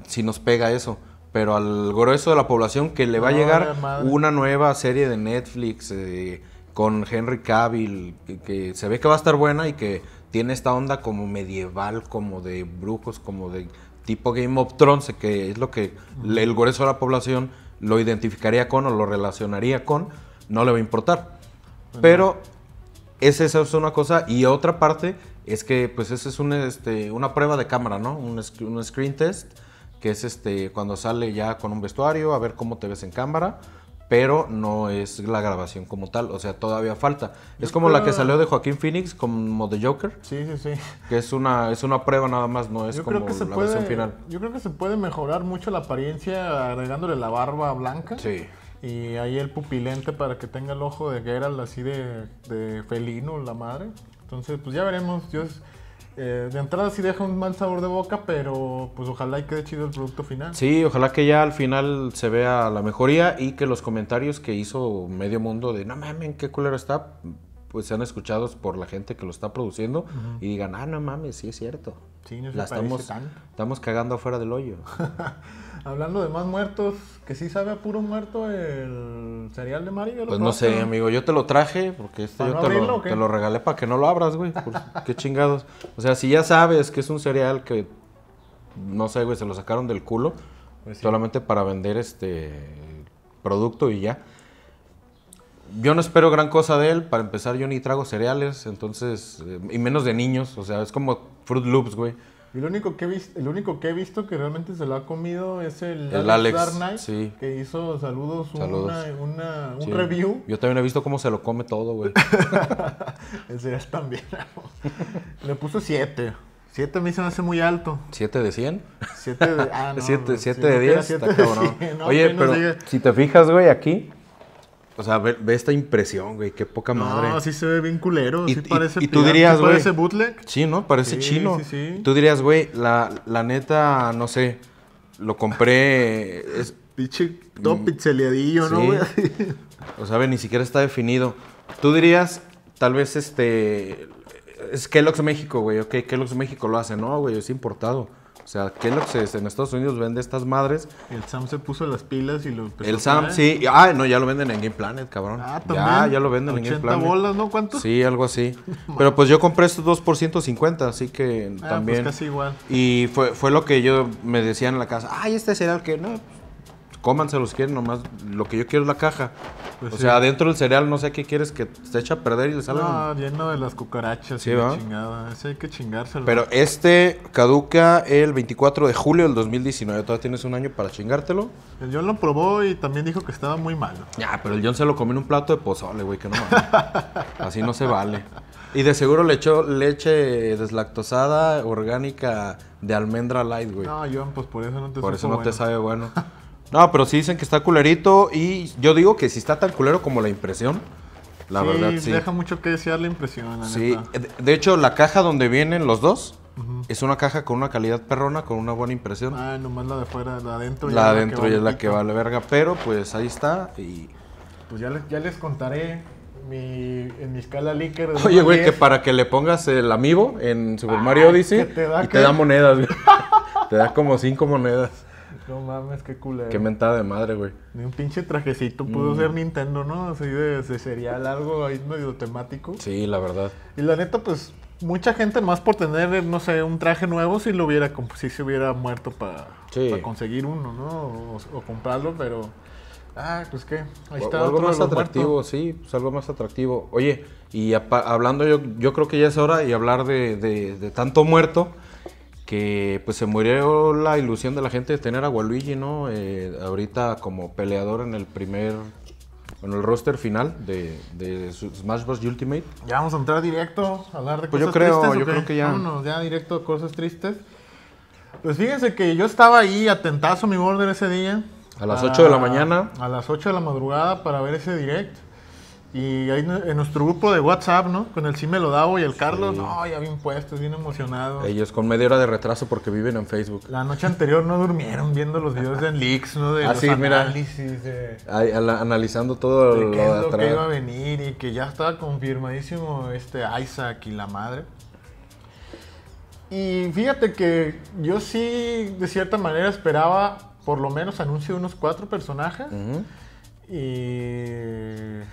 Si nos pega eso pero al grueso de la población que le va a llegar una nueva serie de Netflix eh, con Henry Cavill, que, se ve que va a estar buena y que tiene esta onda como medieval, como de brujos, como de tipo Game of Thrones, que es lo que el grueso de la población lo identificaría con o lo relacionaría con, no le va a importar. Pero esa es una cosa y otra parte es que pues esa es este, una prueba de cámara, ¿no? Un, un screen test que es este cuando sale ya con un vestuario, a ver cómo te ves en cámara, pero no es la grabación como tal, o sea, todavía falta. es como la que salió de Joaquín Phoenix como de Joker. Sí, sí, sí. Que es una, es una prueba nada más, no es yo como creo que se la puede, versión final. Yo creo que se puede mejorar mucho la apariencia agregándole la barba blanca. Sí. Y ahí el pupilente para que tenga el ojo de Geralt así de, felino, la madre. Entonces, pues ya veremos. Dios... Eh, de entrada sí deja un mal sabor de boca, pero pues ojalá y quede chido el producto final. Sí, ojalá que ya al final se vea la mejoría y que los comentarios que hizo medio mundo de no mames, qué culero está, pues sean escuchados por la gente que lo está produciendo y digan, ah, no mames, sí es cierto. Sí, no la estamos, estamos cagando afuera del hoyo. Hablando de más muertos, que sí sabe a puro muerto el cereal de Mario. Pues no sé, amigo, yo te lo traje porque este yo te, lo, regalé para que no lo abras, güey. qué chingados. O sea, si ya sabes que es un cereal que, no sé, güey, se lo sacaron del culo pues solamente para vender este producto y ya. Yo no espero gran cosa de él. Para empezar, yo ni trago cereales, entonces, eh, y menos de niños. O sea, es como Fruit Loops, güey. El único que he visto, el único que he visto que realmente se lo ha comido es el, el Alex, Alex que hizo saludos, Una, una, un review. Yo también he visto cómo se lo come todo, güey. Ese es también. Le puso 7. 7 a mí se me hace muy alto. ¿7 de 100? 7 de, ah, no, de 10. No Oye, pero si te fijas, güey, aquí o sea, ve, ve, esta impresión, güey. Qué poca madre. No, sí se ve bien culero. Y, sí y, parece y tú dirías, güey. Parece bootleg. Sí, ¿no? Parece chino. Sí, sí. Tú dirías, güey, la, la neta, no sé. Lo compré. Es, Pinche todo ¿no, güey? o sea, ve, ni siquiera está definido. Tú dirías, tal vez este. Es Kellogg's México, güey. Ok, Kellogg's México lo hace. No, güey, es importado. O sea, Kellogg's en Estados Unidos vende estas madres. El Sam se puso las pilas y lo empezó El Sam, sí. Ah, no, ya lo venden en Game Planet, cabrón. Ah, también. Ya, ya lo venden en Game Planet. bolas, ¿no? ¿Cuánto? Sí, algo así. Pero pues yo compré estos dos por 150, así que ah, pues también. Pues casi igual. Y fue, fue lo que yo me decía en la casa. Ay, este será el que. No, los quieren nomás. Lo que yo quiero es la caja. Pues o sea, adentro del cereal no sé qué quieres que se echa a perder y le salga. No, lleno de las cucarachas y chingada. Ese hay que chingárselo. Pero este caduca el 24 de julio del 2019. Todavía tienes un año para chingártelo. El John lo probó y también dijo que estaba muy malo. Ya, pero el John se lo comió en un plato de pozole, güey, que no Así no se vale. Y de seguro le echó leche deslactosada, orgánica, de almendra light, güey. No, John, pues por eso no te Por eso no te sabe bueno. No, pero sí dicen que está culerito y yo digo que si está tan culero como la impresión, la verdad sí. deja mucho que desear la impresión, Sí, de hecho la caja donde vienen los dos es una caja con una calidad perrona, con una buena impresión. Ah, nomás la de fuera, la adentro. La adentro ya es la que vale verga, pero pues ahí está y... Pues ya les, ya les contaré en mi escala Licker. Oye, güey, que para que le pongas el amigo en Super Mario Odyssey y te da monedas, te da como cinco monedas. No mames, qué culero. Qué mentada de madre, güey. Ni un pinche trajecito pudo mm. ser Nintendo, ¿no? Así de, serial, algo ahí medio temático. Sí, la verdad. Y la neta, pues, mucha gente más por tener, no sé, un traje nuevo si lo hubiera, si se hubiera muerto para conseguir uno, ¿no? O, comprarlo, pero... Ah, pues qué, ahí está. algo más atractivo, sí, pues, algo más atractivo. Oye, y hablando, yo, yo creo que ya es hora y hablar de tanto muerto que pues se murió la ilusión de la gente de tener a Waluigi, ¿no? Eh, ahorita como peleador en el primer, en el roster final de, Smash Bros. Ultimate. Ya vamos a entrar directo a hablar de pues cosas tristes. Pues yo creo, yo creo que ya. ya directo cosas tristes. Pues fíjense que yo estaba ahí atentazo mi border ese día. A las 8 de la ah, mañana. A las 8 de la madrugada para ver ese directo. Y ahí en nuestro grupo de WhatsApp, ¿no? Con el sí me lo dabo y el Carlos, no, ya bien puesto bien emocionado. Ellos con media hora de retraso porque viven en Facebook. La noche anterior no durmieron viendo los videos de leaks, ¿no? De ah, los análisis. De, analizando todo lo que iba a venir y que ya estaba confirmadísimo este Isaac y la madre. Y fíjate que yo sí, de cierta manera, esperaba por lo menos anuncio de unos cuatro personajes. Y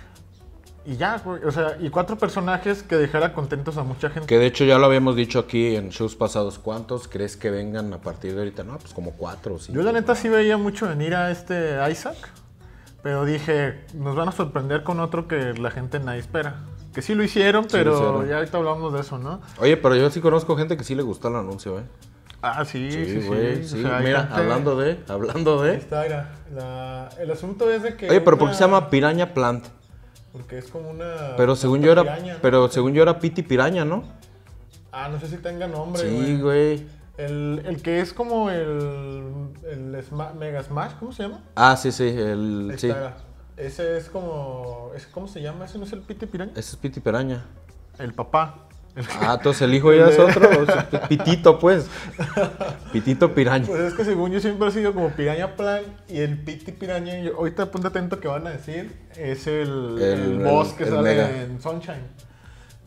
y ya, O sea, y cuatro personajes que dejara contentos a mucha gente. Que de hecho ya lo habíamos dicho aquí en shows pasados. ¿Cuántos crees que vengan a partir de ahorita? No, pues como cuatro o cinco. Yo la neta sí veía mucho venir a este Isaac. Pero dije, nos van a sorprender con otro que la gente nadie espera. Que sí lo hicieron, pero ya ahorita hablamos de eso, ¿no? Oye, pero yo sí conozco gente que sí le gustó el anuncio, ¿eh? Ah, sí, sí, sí. sí. Mira, hablando de, hablando de. el asunto es de que. Oye, pero ¿por qué se llama Piraña Plant? Porque es como una. Pero según yo era. Pero según yo era Piti Piraña, ¿no? Ah, no sé si tenga nombre, Sí, güey. El, el, que es como el. El Mega Smash, ¿cómo se llama? Ah, sí, sí. El, sí. Ese es como. ¿Cómo se llama? ¿Ese no es el Piti Piraña? Ese es Piti Piraña. El papá. Ah, entonces el hijo ya es otro, pitito pues, pitito piraña. Pues es que según yo siempre he sido como piraña plan y el piti piraña, ahorita ponte atento que van a decir, es el, boss que sale en Sunshine,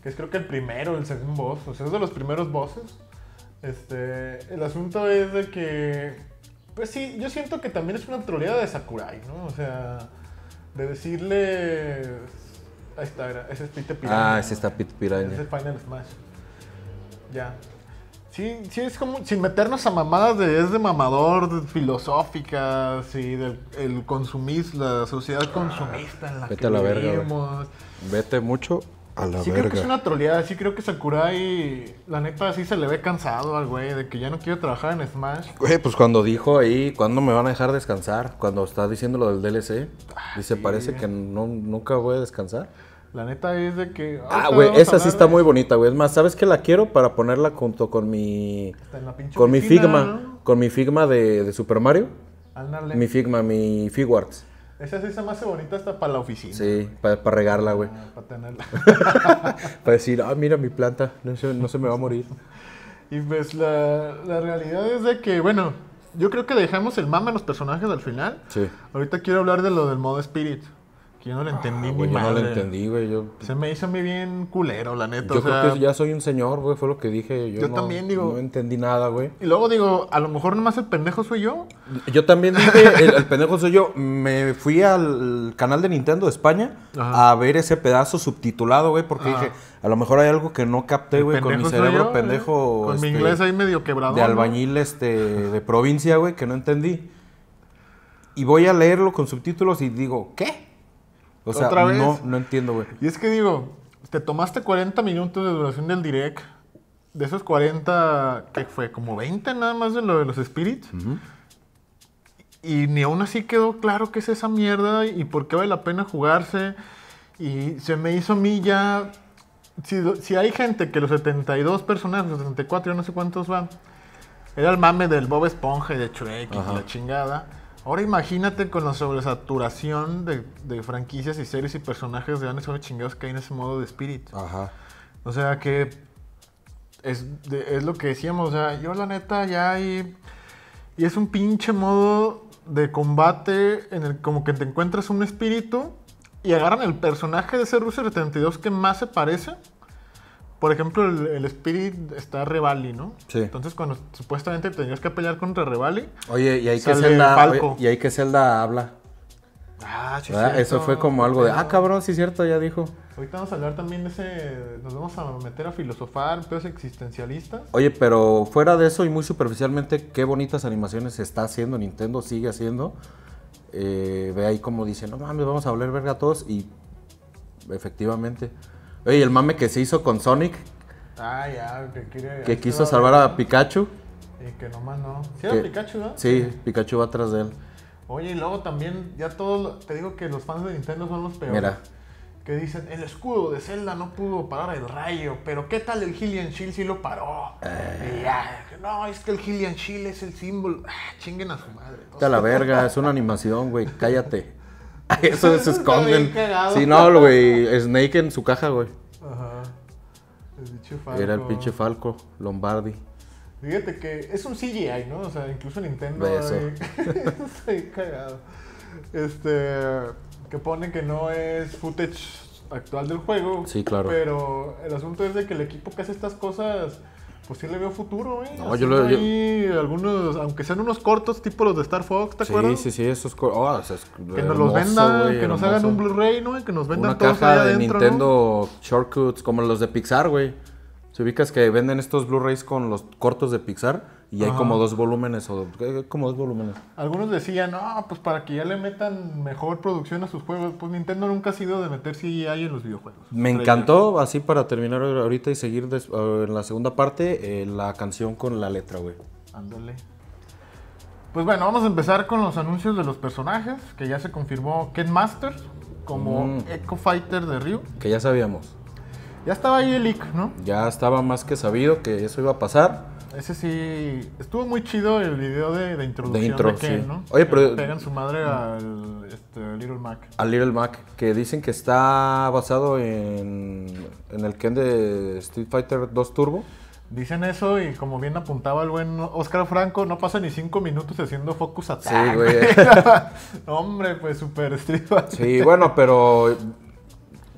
que es creo que el primero, el segundo boss, o sea, es de los primeros bosses. Este, el asunto es de que, pues sí, yo siento que también es una troleada de Sakurai, ¿no? O sea, de decirle Ahí está, ese es Pete Piraña. Ah, ese está Pete Piraña. Ese es Final Smash. Ya. Sí, sí, es como, sin meternos a mamadas de, es de mamador, filosófica, filosóficas y del el consumismo, la sociedad ah, consumista en la Vete a la Verga, Vete mucho a la sí creo que es una troleada, sí creo que Sakurai, la neta, sí se le ve cansado al güey de que ya no quiere trabajar en Smash. Güey, pues cuando dijo ahí, ¿cuándo me van a dejar descansar? Cuando está diciendo lo del DLC, ah, dice, parece que no, nunca voy a descansar. La neta es de que. Ah, ah güey, esa sí está muy bonita, güey. Es más, ¿sabes qué la quiero? Para ponerla junto con mi. Está en la con mi Figma. Con mi Figma de, Super Mario. Mi Figma, mi Figuarts. Esa sí se más bonita hasta para la oficina. Sí, para, regarla, güey. Ah, para tenerla. para decir, ah, mira mi planta, no se, me va a morir. Y pues la, realidad es de que, bueno, yo creo que dejamos el mame en los personajes al final. Sí. Ahorita quiero hablar de lo del modo Spirit. Que yo no lo ah, entendí güey, Yo no entendí, güey. Se me hizo muy bien culero, la neta. Yo creo que ya soy un señor, güey. Fue lo que dije. Yo, también digo. No entendí nada, güey. Y luego digo, a lo mejor nomás el pendejo soy yo. Yo también dije, el, pendejo soy yo. Me fui al canal de Nintendo de España a ver ese pedazo subtitulado, güey, porque dije, a lo mejor hay algo que no capté, güey, con mi cerebro pendejo. Eh, con mi este, inglés ahí medio quebrado. De albañil, este, de provincia, güey, que no entendí. Y voy a leerlo con subtítulos y digo, ¿qué? O sea, no, no entiendo, güey. Y es que digo, te tomaste 40 minutos de duración del direct. De esos 40, que fue? Como 20 nada más de lo de los spirits. Y ni aún así quedó claro qué es esa mierda y por qué vale la pena jugarse. Y se me hizo a mí ya. Si, hay gente que los 72 personajes, los 74, yo no sé cuántos van, era el mame del Bob Esponja y de Shrek y la chingada Ahora imagínate con la sobresaturación de, franquicias y series y personajes de dónde chingados que hay en ese modo de espíritu. Ajá. O sea que es, lo que decíamos, o sea, yo la neta ya hay, y es un pinche modo de combate en el como que te encuentras un espíritu y agarran el personaje de ese Rusia 72 que más se parece por ejemplo, el, el, Spirit está Revali, ¿no? Sí. Entonces, cuando supuestamente tenías que pelear contra Revali. Oye, ¿y ahí que Zelda, ¿y ahí que Zelda habla? Ah, sí, Eso fue como algo de, ah, cabrón, sí, cierto, ya dijo. Ahorita vamos a hablar también de ese. Nos vamos a meter a filosofar, es existencialista. Oye, pero fuera de eso y muy superficialmente, qué bonitas animaciones está haciendo Nintendo, sigue haciendo. Eh, ve ahí como dice, no mames, vamos a hablar verga a todos y efectivamente. Oye, el mame que se hizo con Sonic. Ah, ya, que, quiere, que quiso salvar a Pikachu. Y que nomás no. ¿Sí era Pikachu, no? Sí, Pikachu va atrás de él. Oye, y luego también, ya todos, te digo que los fans de Nintendo son los peores. Mira. Que dicen, el escudo de Zelda no pudo parar el rayo, pero ¿qué tal el Gillian Shield si lo paró? no, es que el Gillian Shield es el símbolo. Ah, chinguen a su madre. Está la verga, es una animación, güey, cállate. Eso se esconden. Sí, no, güey. Snake en su caja, güey. Ajá. El pinche Falco. Era el pinche Falco, Lombardi. Fíjate que es un CGI, ¿no? O sea, incluso Nintendo. Eso. cagado. Este. Que pone que no es footage actual del juego. Sí, claro. Pero el asunto es de que el equipo que hace estas cosas pues sí le veo futuro, ¿eh? No, Así yo lo algunos, aunque sean unos cortos tipo los de Star Fox, ¿te acuerdas? Sí, sí, sí, esos cortos. Oh, que nos los vendan, que nos hagan un Blu-ray, ¿no? Que nos vendan Una caja de Nintendo Shortcuts como los de Pixar, güey. Si ubicas que venden estos Blu-rays con los cortos de Pixar y hay como dos volúmenes o eh, como dos volúmenes. Algunos decían, ah, pues para que ya le metan mejor producción a sus juegos, pues Nintendo nunca ha sido de meter CGI en los videojuegos. Me encantó, así para terminar ahorita y seguir en la segunda parte, eh, la canción con la letra, güey. Ándale. Pues bueno, vamos a empezar con los anuncios de los personajes, que ya se confirmó Ken Masters como Eco mm. Echo Fighter de Ryu. Que ya sabíamos. Ya estaba ahí el leak, ¿no? Ya estaba más que sabido que eso iba a pasar. Ese sí. Estuvo muy chido el video de, introducción de, ¿no? Oye, que pero. Pegan su madre al este, Little Mac. Al Little Mac, que dicen que está basado en, en el Ken de Street Fighter 2 Turbo. Dicen eso y como bien apuntaba el buen Oscar Franco, no pasa ni cinco minutos haciendo focus attack. Sí, güey. Hombre, pues súper Street Fighter. Sí, bueno, pero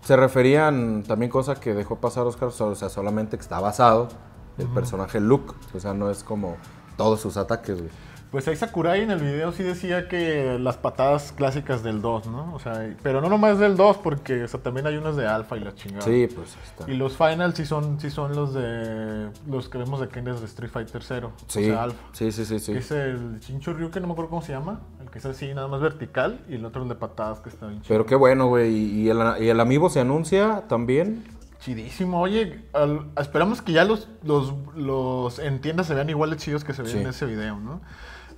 se referían también cosas que dejó pasar Oscar, o sea, solamente que está basado el personaje Luke, o sea, no es como todos sus ataques, pues ahí Sakurai en el video sí decía que las patadas clásicas del 2, ¿no? O sea, pero no nomás del 2, porque o también hay unas de alfa y la chingada. Sí, pues está. Y los finals sí son, sí son los de los que vemos de Ken de Street Fighter 0. O sea, alfa. Sí, sí, sí, sí. Es el Ryu, que no me acuerdo cómo se llama. El que es así, nada más vertical, y el otro es de patadas que está bien chido. Pero qué bueno, güey. Y el, amigo se anuncia también. Chidísimo, oye, esperamos que ya los, los, los en tiendas se vean igual de chidos que se ven en ese video, ¿no?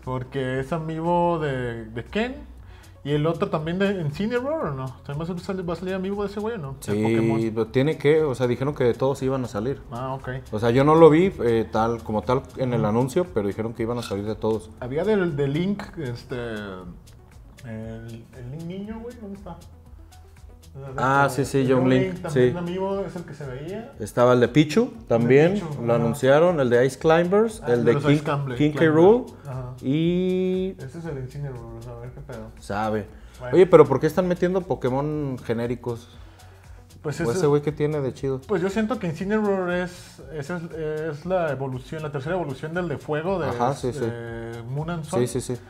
Porque es amigo de, de Ken. Y el otro también de, en ¿o no? ¿También va a salir, va a salir amigo de ese güey, ¿no? Sí, pero tiene que, o sea, dijeron que de todos iban a salir. Ah, ok. O sea, yo no lo vi eh, tal como tal en el anuncio, pero dijeron que iban a salir de todos. Había del de Link, este... El, Link niño, güey, ¿dónde está? Ah, sí, sí, John Link. También sí. amigo es el que se veía. Estaba el de Pichu también, lo anunciaron, el de Ice Climbers, ah, el de King, K. Rool y... Este es el Incineroar, a ver qué pedo. Sabe. Oye, pero ¿por qué están metiendo Pokémon genéricos? Pues ese, güey que tiene de chido. Pues yo siento que Incineroar es, es, es la evolución, la tercera evolución del de fuego de, Moon and Sun. Sí, sí, sí.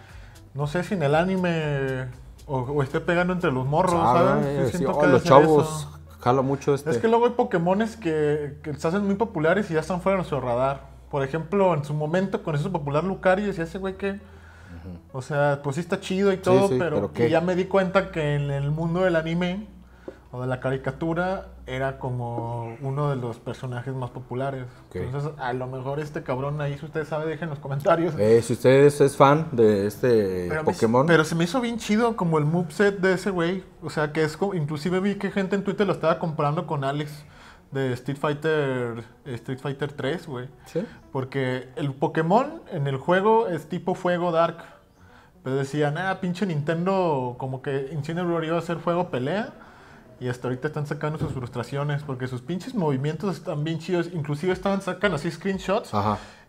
No sé si en el anime o, esté pegando entre los morros, ah, ¿sabes? siento oh, los chavos eso. mucho este. Es que luego hay Pokémones que, se hacen muy populares y ya están fuera de nuestro radar. Por ejemplo, en su momento con eso popular Lucario y ese güey que. O sea, pues sí está chido y todo, pero, que ya me di cuenta que en el mundo del anime o de la caricatura era como uno de los personajes más populares. Entonces, a lo mejor este cabrón ahí, si usted sabe, dejen los comentarios. Eh, si ustedes es fan de este Pokémon. pero se me hizo bien chido como el moveset de ese güey. O sea, que es como, inclusive vi que gente en Twitter lo estaba comprando con Alex de Street Fighter Street Fighter 3, güey. ¿Sí? Porque el Pokémon en el juego es tipo fuego dark. Pero decían, ah, pinche Nintendo, como que Incineroar iba a hacer fuego pelea y hasta ahorita están sacando sus frustraciones porque sus pinches movimientos están bien chidos. Inclusive están sacando así screenshots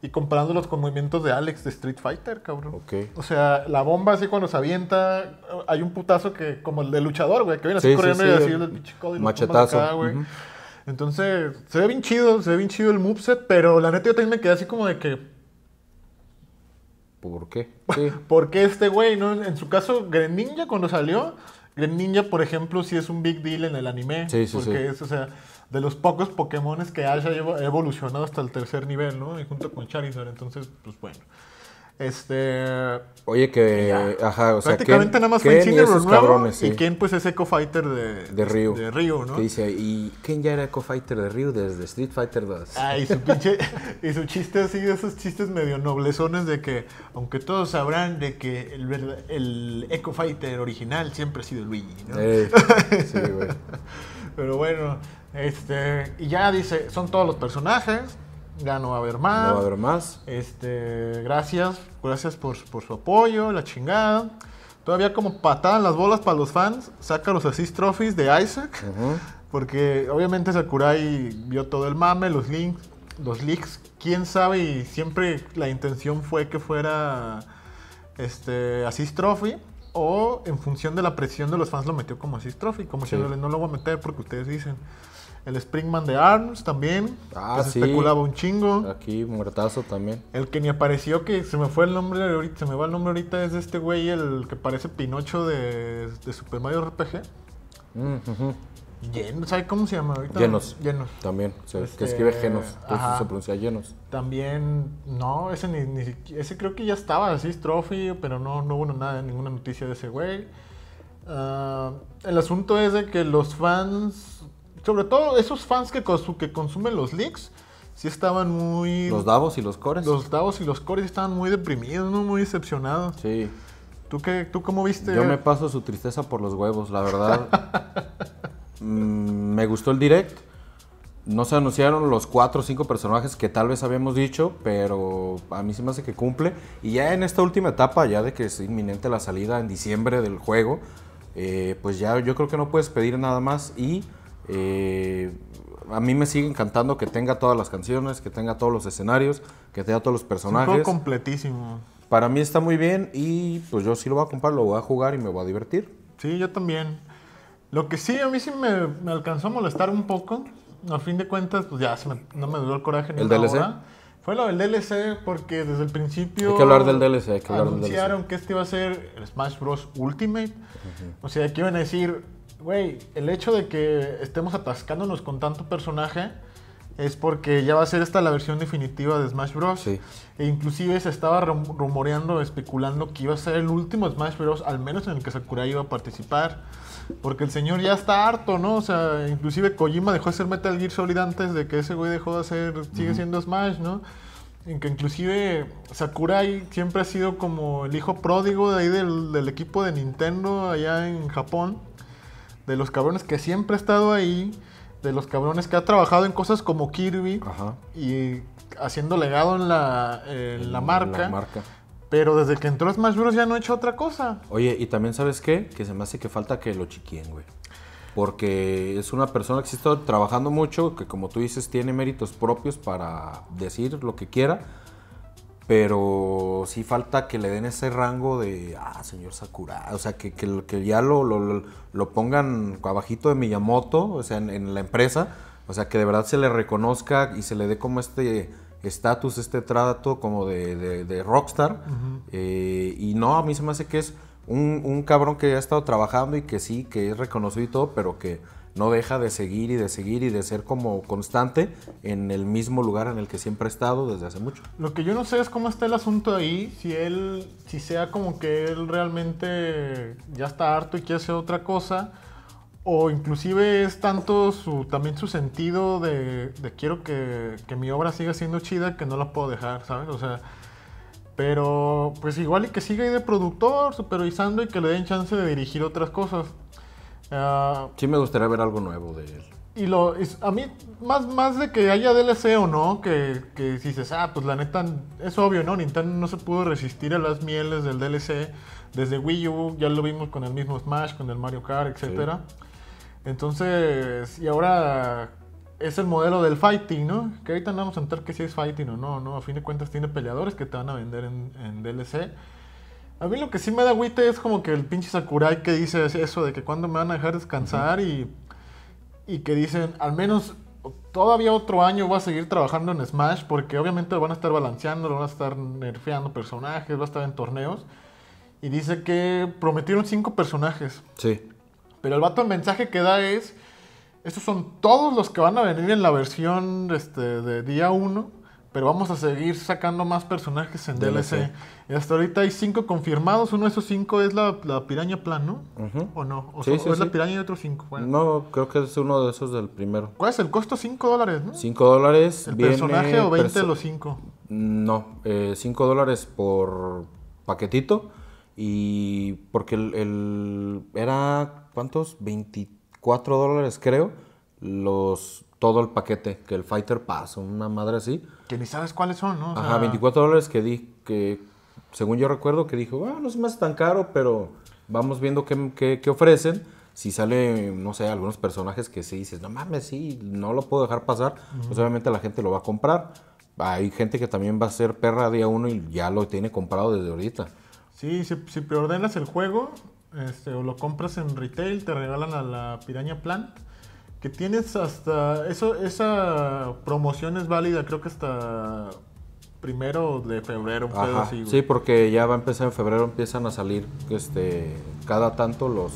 y comparándolos con movimientos de Alex de Street Fighter, cabrón. O sea, la bomba así cuando se avienta, hay un putazo que como el de luchador, güey, que viene así corriendo y así el, el pinche código. Machetazo. güey. Entonces, se ve bien chido, se ve bien chido el moveset, pero la neta yo también me quedé así como de que, ¿Por qué? Sí. qué este güey, ¿no? En su caso, Greninja cuando salió, ninja por ejemplo, sí es un big deal en el anime. porque es, o sea, de los pocos Pokémon que haya evolucionado hasta el tercer nivel, ¿no? junto con Charizard, entonces, pues bueno. Este. Oye, que. Ajá, o sea. Prácticamente nada más fue Chile y, cabrones, y quién pues, es Eco Fighter de, de De ¿no? dice, y quién ya era Eco Fighter de Río desde Street Fighter 2. Ah, y su pinche. y su chiste así, esos chistes medio noblezones de que, aunque todos sabrán de que el, el Eco Fighter original siempre ha sido Luigi, ¿no? Eh, sí, güey. Pero bueno, este. Y ya dice, son todos los personajes ya no va a haber más. a haber más. Este, gracias, gracias por, su apoyo, la chingada. Todavía como patada en las bolas para los fans, saca los assist trophies de Isaac, porque obviamente Sakurai vio todo el mame, los links, los leaks, quién sabe, y siempre la intención fue que fuera este assist trophy o en función de la presión de los fans lo metió como assist trophy, como si no lo voy a meter porque ustedes dicen. El Springman de Arms también. Ah, que se especulaba un chingo. Aquí, muertazo también. El que ni apareció, que se me fue el nombre ahorita, se me va el nombre ahorita, es este güey, el que parece Pinocho de, Super Mario RPG. Mm, ¿sabes cómo se llama ahorita? Llenos. Llenos. También, que escribe este, Genos, entonces se pronuncia Llenos. También, no, ese ni, ese creo que ya estaba, así, Trophy, pero no, no hubo nada, ninguna noticia de ese güey. Ah, el asunto es de que los fans sobre todo esos fans que, que consumen los leaks, sí estaban muy... Los Davos y los Cores. Los Davos y los Cores estaban muy deprimidos, Muy decepcionados. Sí. ¿Tú, qué, ¿Tú cómo viste? Yo me paso su tristeza por los huevos, la verdad. Mm, me gustó el direct. No se anunciaron los cuatro o cinco personajes que tal vez habíamos dicho, pero a mí se me hace que cumple. Y ya en esta última etapa, ya de que es inminente la salida en diciembre del juego, eh, pues ya yo creo que no puedes pedir nada más y eh, a mí me sigue encantando que tenga todas las canciones, que tenga todos los escenarios, que tenga todos los personajes. completísimo. Para mí está muy bien y pues yo sí lo voy a comprar, lo voy a jugar y me voy a divertir. Sí, yo también. Lo que sí, a mí sí me, alcanzó a molestar un poco. A fin de cuentas, pues ya no me duró el coraje ni ¿El DLC? Fue lo del DLC porque desde el principio... Hay que hablar del DLC, hay que hablar del DLC. Anunciaron que este iba a ser el Smash Bros. Ultimate. O sea, que iban a decir, Güey, el hecho de que estemos atascándonos con tanto personaje es porque ya va a ser esta la versión definitiva de Smash Bros. Sí. E inclusive se estaba rumoreando, especulando que iba a ser el último Smash Bros. Al menos en el que Sakurai iba a participar. Porque el señor ya está harto, ¿no? O sea, inclusive Kojima dejó de ser Metal Gear Solid antes de que ese güey dejó de hacer, sigue siendo Smash, ¿no? En que inclusive Sakurai siempre ha sido como el hijo pródigo de ahí del, del equipo de Nintendo allá en Japón de los cabrones que siempre ha estado ahí, de los cabrones que ha trabajado en cosas como Kirby y haciendo legado en la, eh, marca, Pero desde que entró Smash Bros. ya no ha hecho otra cosa. Oye, y también sabes qué? Que se me hace que falta que lo chiquien, güey. Porque es una persona que ha estado trabajando mucho, que como tú dices, tiene méritos propios para decir lo que quiera pero sí falta que le den ese rango de, ah, señor Sakura, o sea, que, que, que ya lo, lo, lo, pongan abajito de Miyamoto, o sea, en, la empresa, o sea, que de verdad se le reconozca y se le dé como este estatus, este trato como de, rockstar. Eh, y no, a mí se me hace que es un, un cabrón que ha estado trabajando y que sí, que es reconocido y todo, pero que no deja de seguir y de seguir y de ser como constante en el mismo lugar en el que siempre ha estado desde hace mucho. Lo que yo no sé es cómo está el asunto ahí, si él, si sea como que él realmente ya está harto y quiere hacer otra cosa, o inclusive es tanto su, también su sentido de, quiero que, que mi obra siga siendo chida que no la puedo dejar, ¿sabes? O sea... Pero pues igual y que siga ahí de productor, supervisando y que le den chance de dirigir otras cosas. Ah, sí me gustaría ver algo nuevo de él. Y a mí, más, más de que haya DLC o no, que, si dices, ah, pues la neta, es obvio, ¿no? Nintendo no se pudo resistir a las mieles del DLC. Desde Wii U ya lo vimos con el mismo Smash, con el Mario Kart, etc. Entonces, y ahora es el modelo del fighting, ¿no? Que ahorita andamos a entrar que si es fighting o no, ¿no? A fin de cuentas tiene peleadores que te van a vender en, en DLC a mí lo que sí me da witte es como que el pinche Sakurai que dice eso de que cuando me van a dejar descansar y, y que dicen, al menos todavía otro año voy a seguir trabajando en Smash porque obviamente lo van a estar balanceando, lo van a estar nerfeando personajes, va a estar en torneos. Y dice que prometieron cinco personajes. Sí. Pero el vato el mensaje que da es, estos son todos los que van a venir en la versión este, de día 1 pero vamos a seguir sacando más personajes en DLC. Hasta ahorita hay cinco confirmados. Uno de esos cinco es la, piraña plan, ¿no? ¿O no? ¿O, es la piraña y otros cinco? No, creo que es uno de esos del primero. ¿Cuál es el costo? ¿Cinco dólares, ¿no? 5 dólares. ¿El personaje o veinte de los cinco? No, eh, cinco dólares por paquetito. Y porque el, era, ¿cuántos? 24 dólares creo. Los, todo el paquete, que el Fighter Pass, una madre así ni sabes cuáles son, ¿no? Ajá, 24 dólares que di, que según yo recuerdo que dijo, ah, no se más tan caro, pero vamos viendo qué, ofrecen. Si sale, no sé, algunos personajes que sí dices, no mames, sí, no lo puedo dejar pasar, pues obviamente la gente lo va a comprar. Hay gente que también va a ser perra día uno y ya lo tiene comprado desde ahorita. Sí, si, si ordenas el juego este, o lo compras en retail, te regalan a la piraña plant que tienes hasta eso esa promoción es válida creo que hasta primero de febrero sí porque ya va a empezar en febrero empiezan a salir este cada tanto los,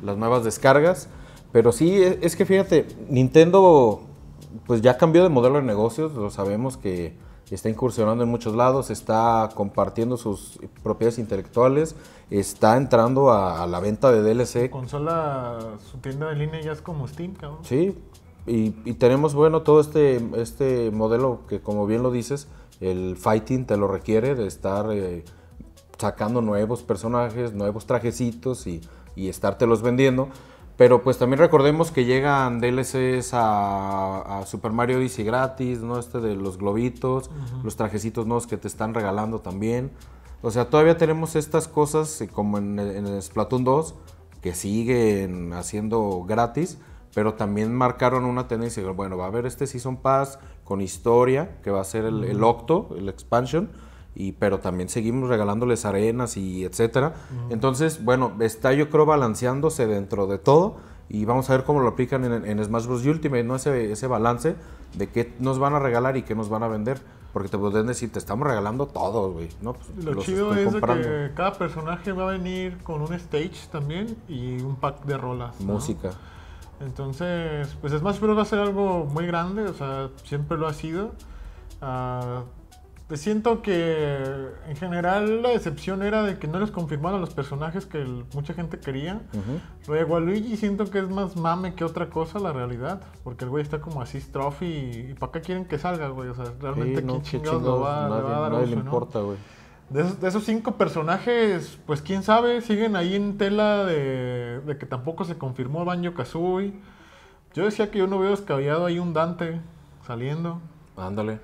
las nuevas descargas pero sí e, es que fíjate Nintendo pues ya cambió de modelo de negocios lo sabemos que está incursionando en muchos lados, está compartiendo sus propiedades intelectuales, está entrando a, la venta de DLC. Consola, su tienda de línea ya es como Steam, cabrón. Sí, y, tenemos, bueno, todo este, este modelo que, como bien lo dices, el fighting te lo requiere de estar eh, sacando nuevos personajes, nuevos trajecitos y, y estártelos vendiendo. Pero pues también recordemos que llegan DLCs a, Super Mario Odyssey gratis, ¿no? Este de los globitos, los trajecitos nuevos que te están regalando también. O sea, todavía tenemos estas cosas eh, como en, Splatoon 2, que siguen haciendo gratis, pero también marcaron una tendencia. Bueno, va a haber este Season Pass con historia, que va a ser el, el Octo, el expansion y pero también seguimos regalándoles arenas y etcétera. Entonces, bueno, está yo creo balanceándose dentro de todo y vamos a ver cómo lo aplican en, Smash Bros. Ultimate, ¿no? Ese, ese, balance de qué nos van a regalar y qué nos van a vender. Porque te pueden decir, te estamos regalando todo, güey. Pues, lo chido es que cada personaje va a venir con un stage también y un pack de rolas. Música. Entonces, pues Smash Bros. va a ser algo muy grande, o sea, siempre lo ha sido. Ah, siento que en general la decepción era de que no les confirmaron los personajes que mucha gente quería. Pero de Luego Luigi siento que es más mame que otra cosa la realidad, porque el güey está como así trophy y, para qué quieren que salga, güey. O sea, realmente no, le importa, güey. De, esos, cinco personajes, pues quién sabe, siguen ahí en tela de, de que tampoco se confirmó Banjo Kazooie. Yo decía que yo no veo descabellado ahí un Dante saliendo. Ándale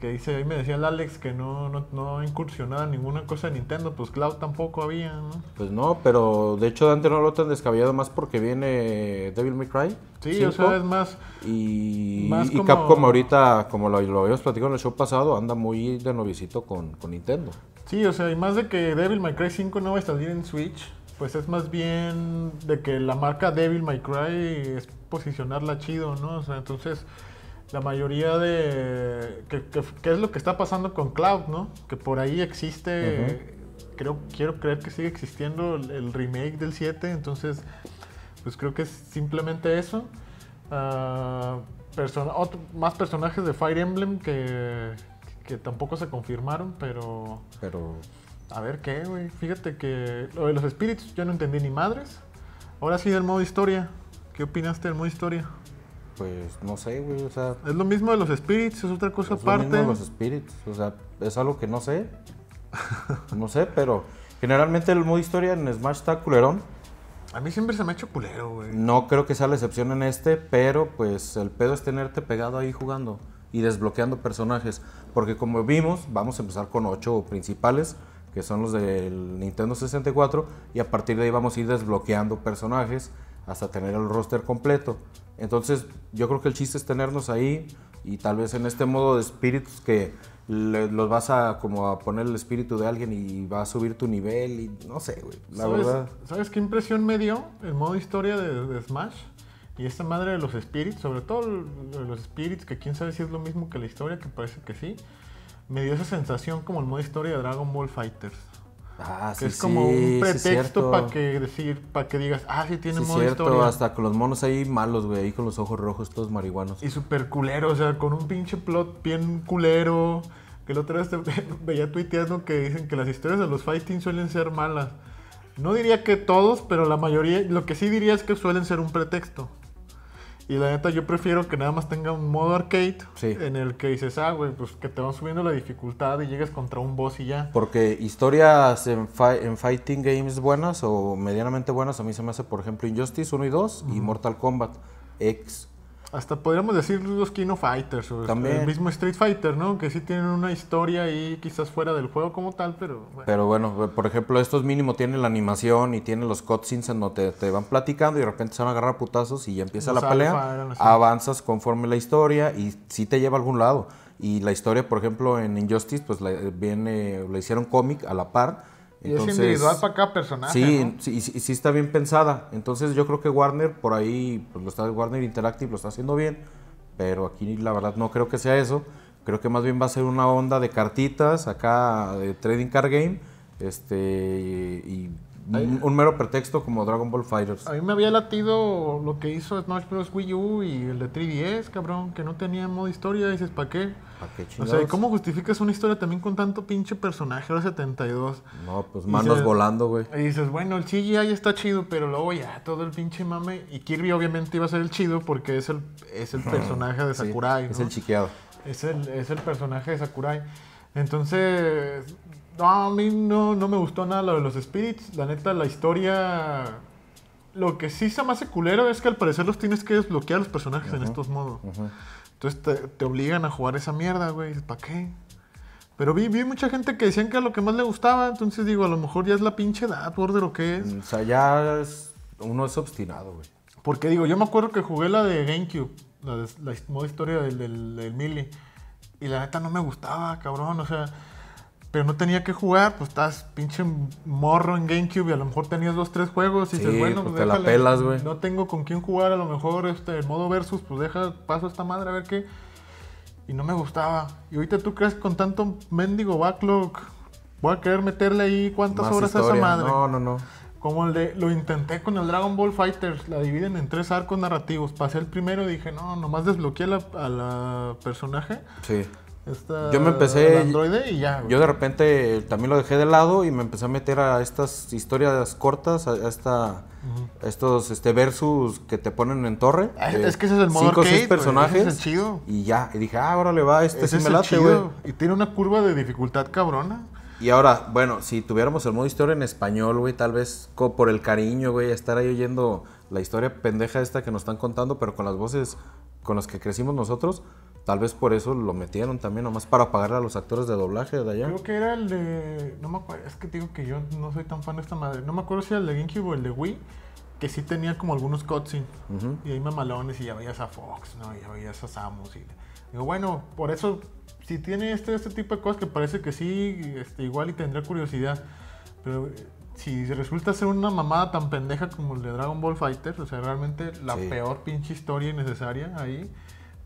que dice, ahí me decía el Alex que no, no, no incursionaba ninguna cosa de Nintendo, pues Cloud tampoco había, ¿no? Pues no, pero de hecho Dante no lo tan descabellado más porque viene Devil May Cry. Sí, o sea, es más... Y, Capcom ahorita, como lo, lo, habíamos platicado en el show pasado, anda muy de novicito con, con Nintendo. Sí, o sea, y más de que Devil May Cry 5 no va a salir en Switch, pues es más bien de que la marca Devil May Cry es posicionarla chido, ¿no? O sea, entonces la mayoría de... ¿Qué es lo que está pasando con cloud, no? Que por ahí existe, creo, quiero creer que sigue existiendo el, remake del 7, entonces pues creo que es simplemente eso. Ah, más personajes de Fire Emblem que, que tampoco se confirmaron, pero... Pero... A ver qué, güey. Fíjate que lo de los espíritus yo no entendí ni madres. Ahora sí del modo historia. ¿Qué opinaste del modo historia? pues no sé, güey, o sea... Es lo mismo de los spirits, es otra cosa aparte. Es lo mismo de los spirits, o sea, es algo que no sé. no sé, pero generalmente el modo historia en Smash está culerón. A mí siempre se me ha hecho culero, güey. No creo que sea la excepción en este, pero pues el pedo es tenerte pegado ahí jugando y desbloqueando personajes. Porque como vimos, vamos a empezar con ocho principales, que son los del Nintendo 64, y a partir de ahí vamos a ir desbloqueando personajes hasta tener el roster completo. Entonces, yo creo que el chiste es tenernos ahí y tal vez en este modo de espíritus que los vas a como a poner el espíritu de alguien y va a subir tu nivel y no sé, güey. La verdad. ¿Sabes qué impresión me dio el modo historia de, Smash? Y esta madre de los espíritus sobre todo los espíritus que quién sabe si es lo mismo que la historia, que parece que sí. Me dio esa sensación como el modo historia de Dragon Ball Fighters. Ah, que es como un pretexto para que decir, para que digas, ah, sí tiene modo cierto, historia. hasta con los monos ahí malos, güey, ahí con los ojos rojos, todos marihuanos. Y súper culero, o sea, con un pinche plot bien culero. Que el otro vez te, veía tuiteando que dicen que las historias de los fighting suelen ser malas. No diría que todos, pero la mayoría, lo que sí diría es que suelen ser un pretexto. Y la neta, yo prefiero que nada más tenga un modo arcade en el que dices, ah, güey, pues que te van subiendo la dificultad y llegas contra un boss y ya. Porque historias en, fighting games buenas o medianamente buenas, a mí se me hace, por ejemplo, Injustice 1 y 2 y Mortal Kombat X hasta podríamos decir los Kino Fighters o este, el mismo Street Fighter, ¿no? Que sí tienen una historia ahí quizás fuera del juego como tal, pero Pero bueno, eh, por ejemplo, estos mínimo tienen la animación y tienen los cutscenes en donde te, van platicando y de repente se van a agarrar putazos y ya empieza la pelea. Avanzas conforme la historia y sí te lleva a algún lado. Y la historia, por ejemplo, en Injustice, pues la, eh, viene, la hicieron cómic a la par y es individual para cada personaje. Sí, sí, sí, está bien pensada. Entonces yo creo que Warner, por ahí, pues lo está, Warner Interactive lo está haciendo bien, pero aquí la verdad no creo que sea eso. Creo que más bien va a ser una onda de cartitas acá de Trading Card Game. Este, un, mero pretexto como Dragon Ball Fighters. A mí me había latido lo que hizo Smash Bros. Wii U y el de 3DS, cabrón, que no tenía modo historia. Dices, ¿para qué? ¿Para qué chingados? O sea, ¿cómo justificas una historia también con tanto pinche personaje? Era 72. No, pues manos volando, güey. Y dices, bueno, el CGI está chido, pero luego ya todo el pinche mame. Y Kirby obviamente iba a ser el chido porque es el, es el personaje de Sakurai. Es el chiqueado. Es el, es el personaje de Sakurai. Entonces, no, a mí no, me gustó nada lo de los spirits. La neta, la historia. Lo que sí se me hace culero es que al parecer los tienes que desbloquear los personajes en estos modos. Entonces te, obligan a jugar esa mierda, güey. ¿Para qué? Pero vi, mucha gente que decían que era lo que más le gustaba. Entonces digo, a lo mejor ya es la pinche edad, de lo que es. Mm, o sea, ya uno es obstinado, güey. Porque digo, yo me acuerdo que jugué la de GameCube, la, de, la historia del, del, Y la neta no me gustaba, cabrón. O sea, pero no tenía que jugar, pues estás pinche morro en GameCube y a lo mejor tenías dos, tres juegos y sí, dices, bueno, pues, pues güey. No tengo con quién jugar, a lo mejor este, el modo versus, pues deja, paso a esta madre a ver qué. Y no me gustaba. Y ahorita tú crees que con tanto mendigo backlog voy a querer meterle ahí cuántas horas a esa madre. No, no, no. Como el lo intenté con el Dragon Ball Fighters, la dividen en tres arcos narrativos. Pasé el primero y dije, no, nomás desbloqueé al a la personaje. Sí yo me empecé. y ya. Yo de repente también lo dejé de lado y me empecé a meter a estas historias cortas, a, esta, estos este, versus que te ponen en torre. Ah, es que ese es el modo cinco, arcade, seis personajes. Ese es chido. Y ya. Y dije, ah, ahora le va, este sí me late, güey. Y tiene una curva de dificultad cabrona. Y ahora, bueno, si tuviéramos el modo historia en español, güey, tal vez por el cariño, güey, estar ahí oyendo la historia pendeja esta que nos están contando, pero con las voces con las que crecimos nosotros Tal vez por eso lo metieron también, nomás para pagarle a los actores de doblaje de allá. Creo que era el de. No me acuerdo, es que digo que yo no soy tan fan de esta madre. No me acuerdo si era el de GameCube o el de Wii, que sí tenía como algunos cutscenes. Y ahí mamalones y ya veías a Fox, ¿no? Y ya veías a Samus. Y digo, bueno, por eso, si tiene este, este tipo de cosas que parece que sí, este, igual y tendría curiosidad. Pero eh, si resulta ser una mamada tan pendeja como el de Dragon Ball Fighter, o sea, realmente la peor pinche historia innecesaria ahí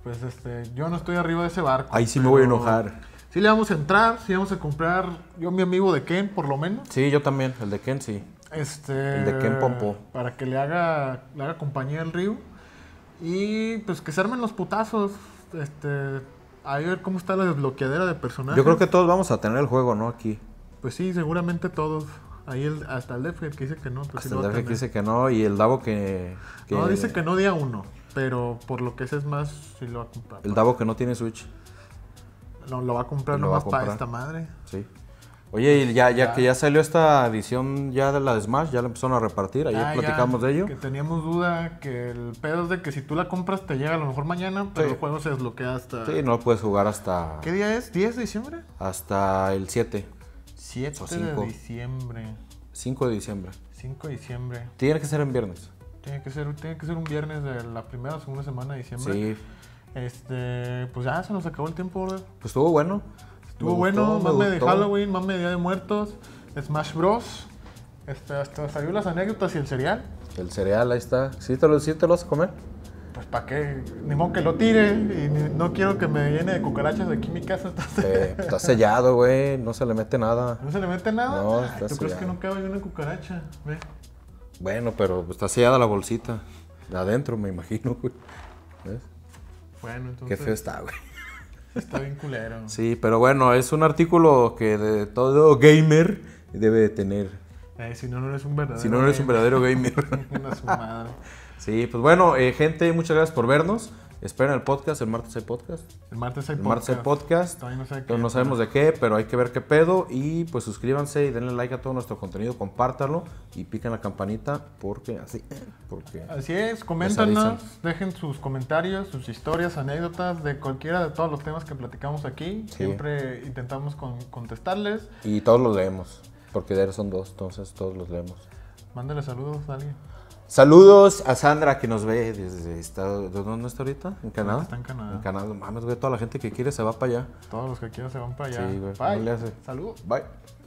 pues este, yo no estoy arriba de ese barco. Ahí sí me voy a enojar. Sí le vamos a entrar, sí vamos a comprar, yo mi amigo de Ken, por lo menos. Sí, yo también, el de Ken sí. Este, el de Ken Pompo. Para que le haga, le compañía el río. Y pues que se armen los putazos. Este, a ver cómo está la desbloqueadera de personajes. Yo creo que todos vamos a tener el juego, ¿no? Aquí. Pues sí, seguramente todos. Ahí hasta el Def que dice que no. Pues hasta el Defhead que dice que no y el Davo que, que, No, dice que no día uno. Pero por lo que es más, sí lo va a comprar. El Davo que no tiene Switch. No, lo va a comprar nomás para esta madre. Sí. Oye, y ya, ya, que ya salió esta edición ya de la de Smash, ya la empezaron a repartir, ayer ah, platicamos de ello. Que teníamos duda, que el pedo es de que si tú la compras te llega a lo mejor mañana, pero el juego se desbloquea hasta... Sí, no lo puedes jugar hasta... ¿Qué día es? ¿10 de diciembre? Hasta el 7. 7 o de diciembre. 5 de diciembre. 5 de diciembre. Tiene que ser en viernes. Tiene que ser, que ser un viernes de la primera o segunda semana de diciembre. Sí. Este, pues ya se nos acabó el tiempo, güey. Pues estuvo bueno. Estuvo bueno, más mame de Halloween, más de de Muertos, Smash Bros. Este, hasta salió las anécdotas y el cereal. El cereal, ahí está. ¿Sí te lo, sí te lo vas a comer? Pues para qué, ni modo que lo tire y no quiero que me llene de cucarachas de aquí mi casa. está sellado, güey, no se le mete nada. No se le mete nada. No, está ¿Tú sellado. crees que no cabe una cucaracha? Ve. Bueno, pero está sellada la bolsita. De adentro, me imagino, güey. ¿Ves? Bueno, entonces. Qué feo está, güey. Está bien culero. Sí, pero bueno, es un artículo que de todo gamer debe tener. Eh, si no, no eres un verdadero. Si no, no eres un verdadero gamer. Sí, pues bueno, eh, gente, muchas gracias por vernos. Esperen el podcast, el martes hay podcast. El martes hay el Martes hay podcast. no, sabemos de qué, pero hay que ver qué pedo. Y pues suscríbanse y denle like a todo nuestro contenido, compártalo y piquen la campanita porque así. Porque así es, coméntanos, dejen sus comentarios, sus historias, anécdotas de cualquiera de todos los temas que platicamos aquí. Siempre intentamos contestarles. Y todos los leemos, porque de ellos son dos, entonces todos los leemos. Mándale saludos a alguien. Saludos a Sandra que nos ve desde ¿Dónde está ahorita? ¿En Canadá? Está en Canadá. En Canadá. Mames, güey, toda la gente que quiere se va para allá. Todos los que quieran se van para allá. güey. Bye. Saludos. Bye.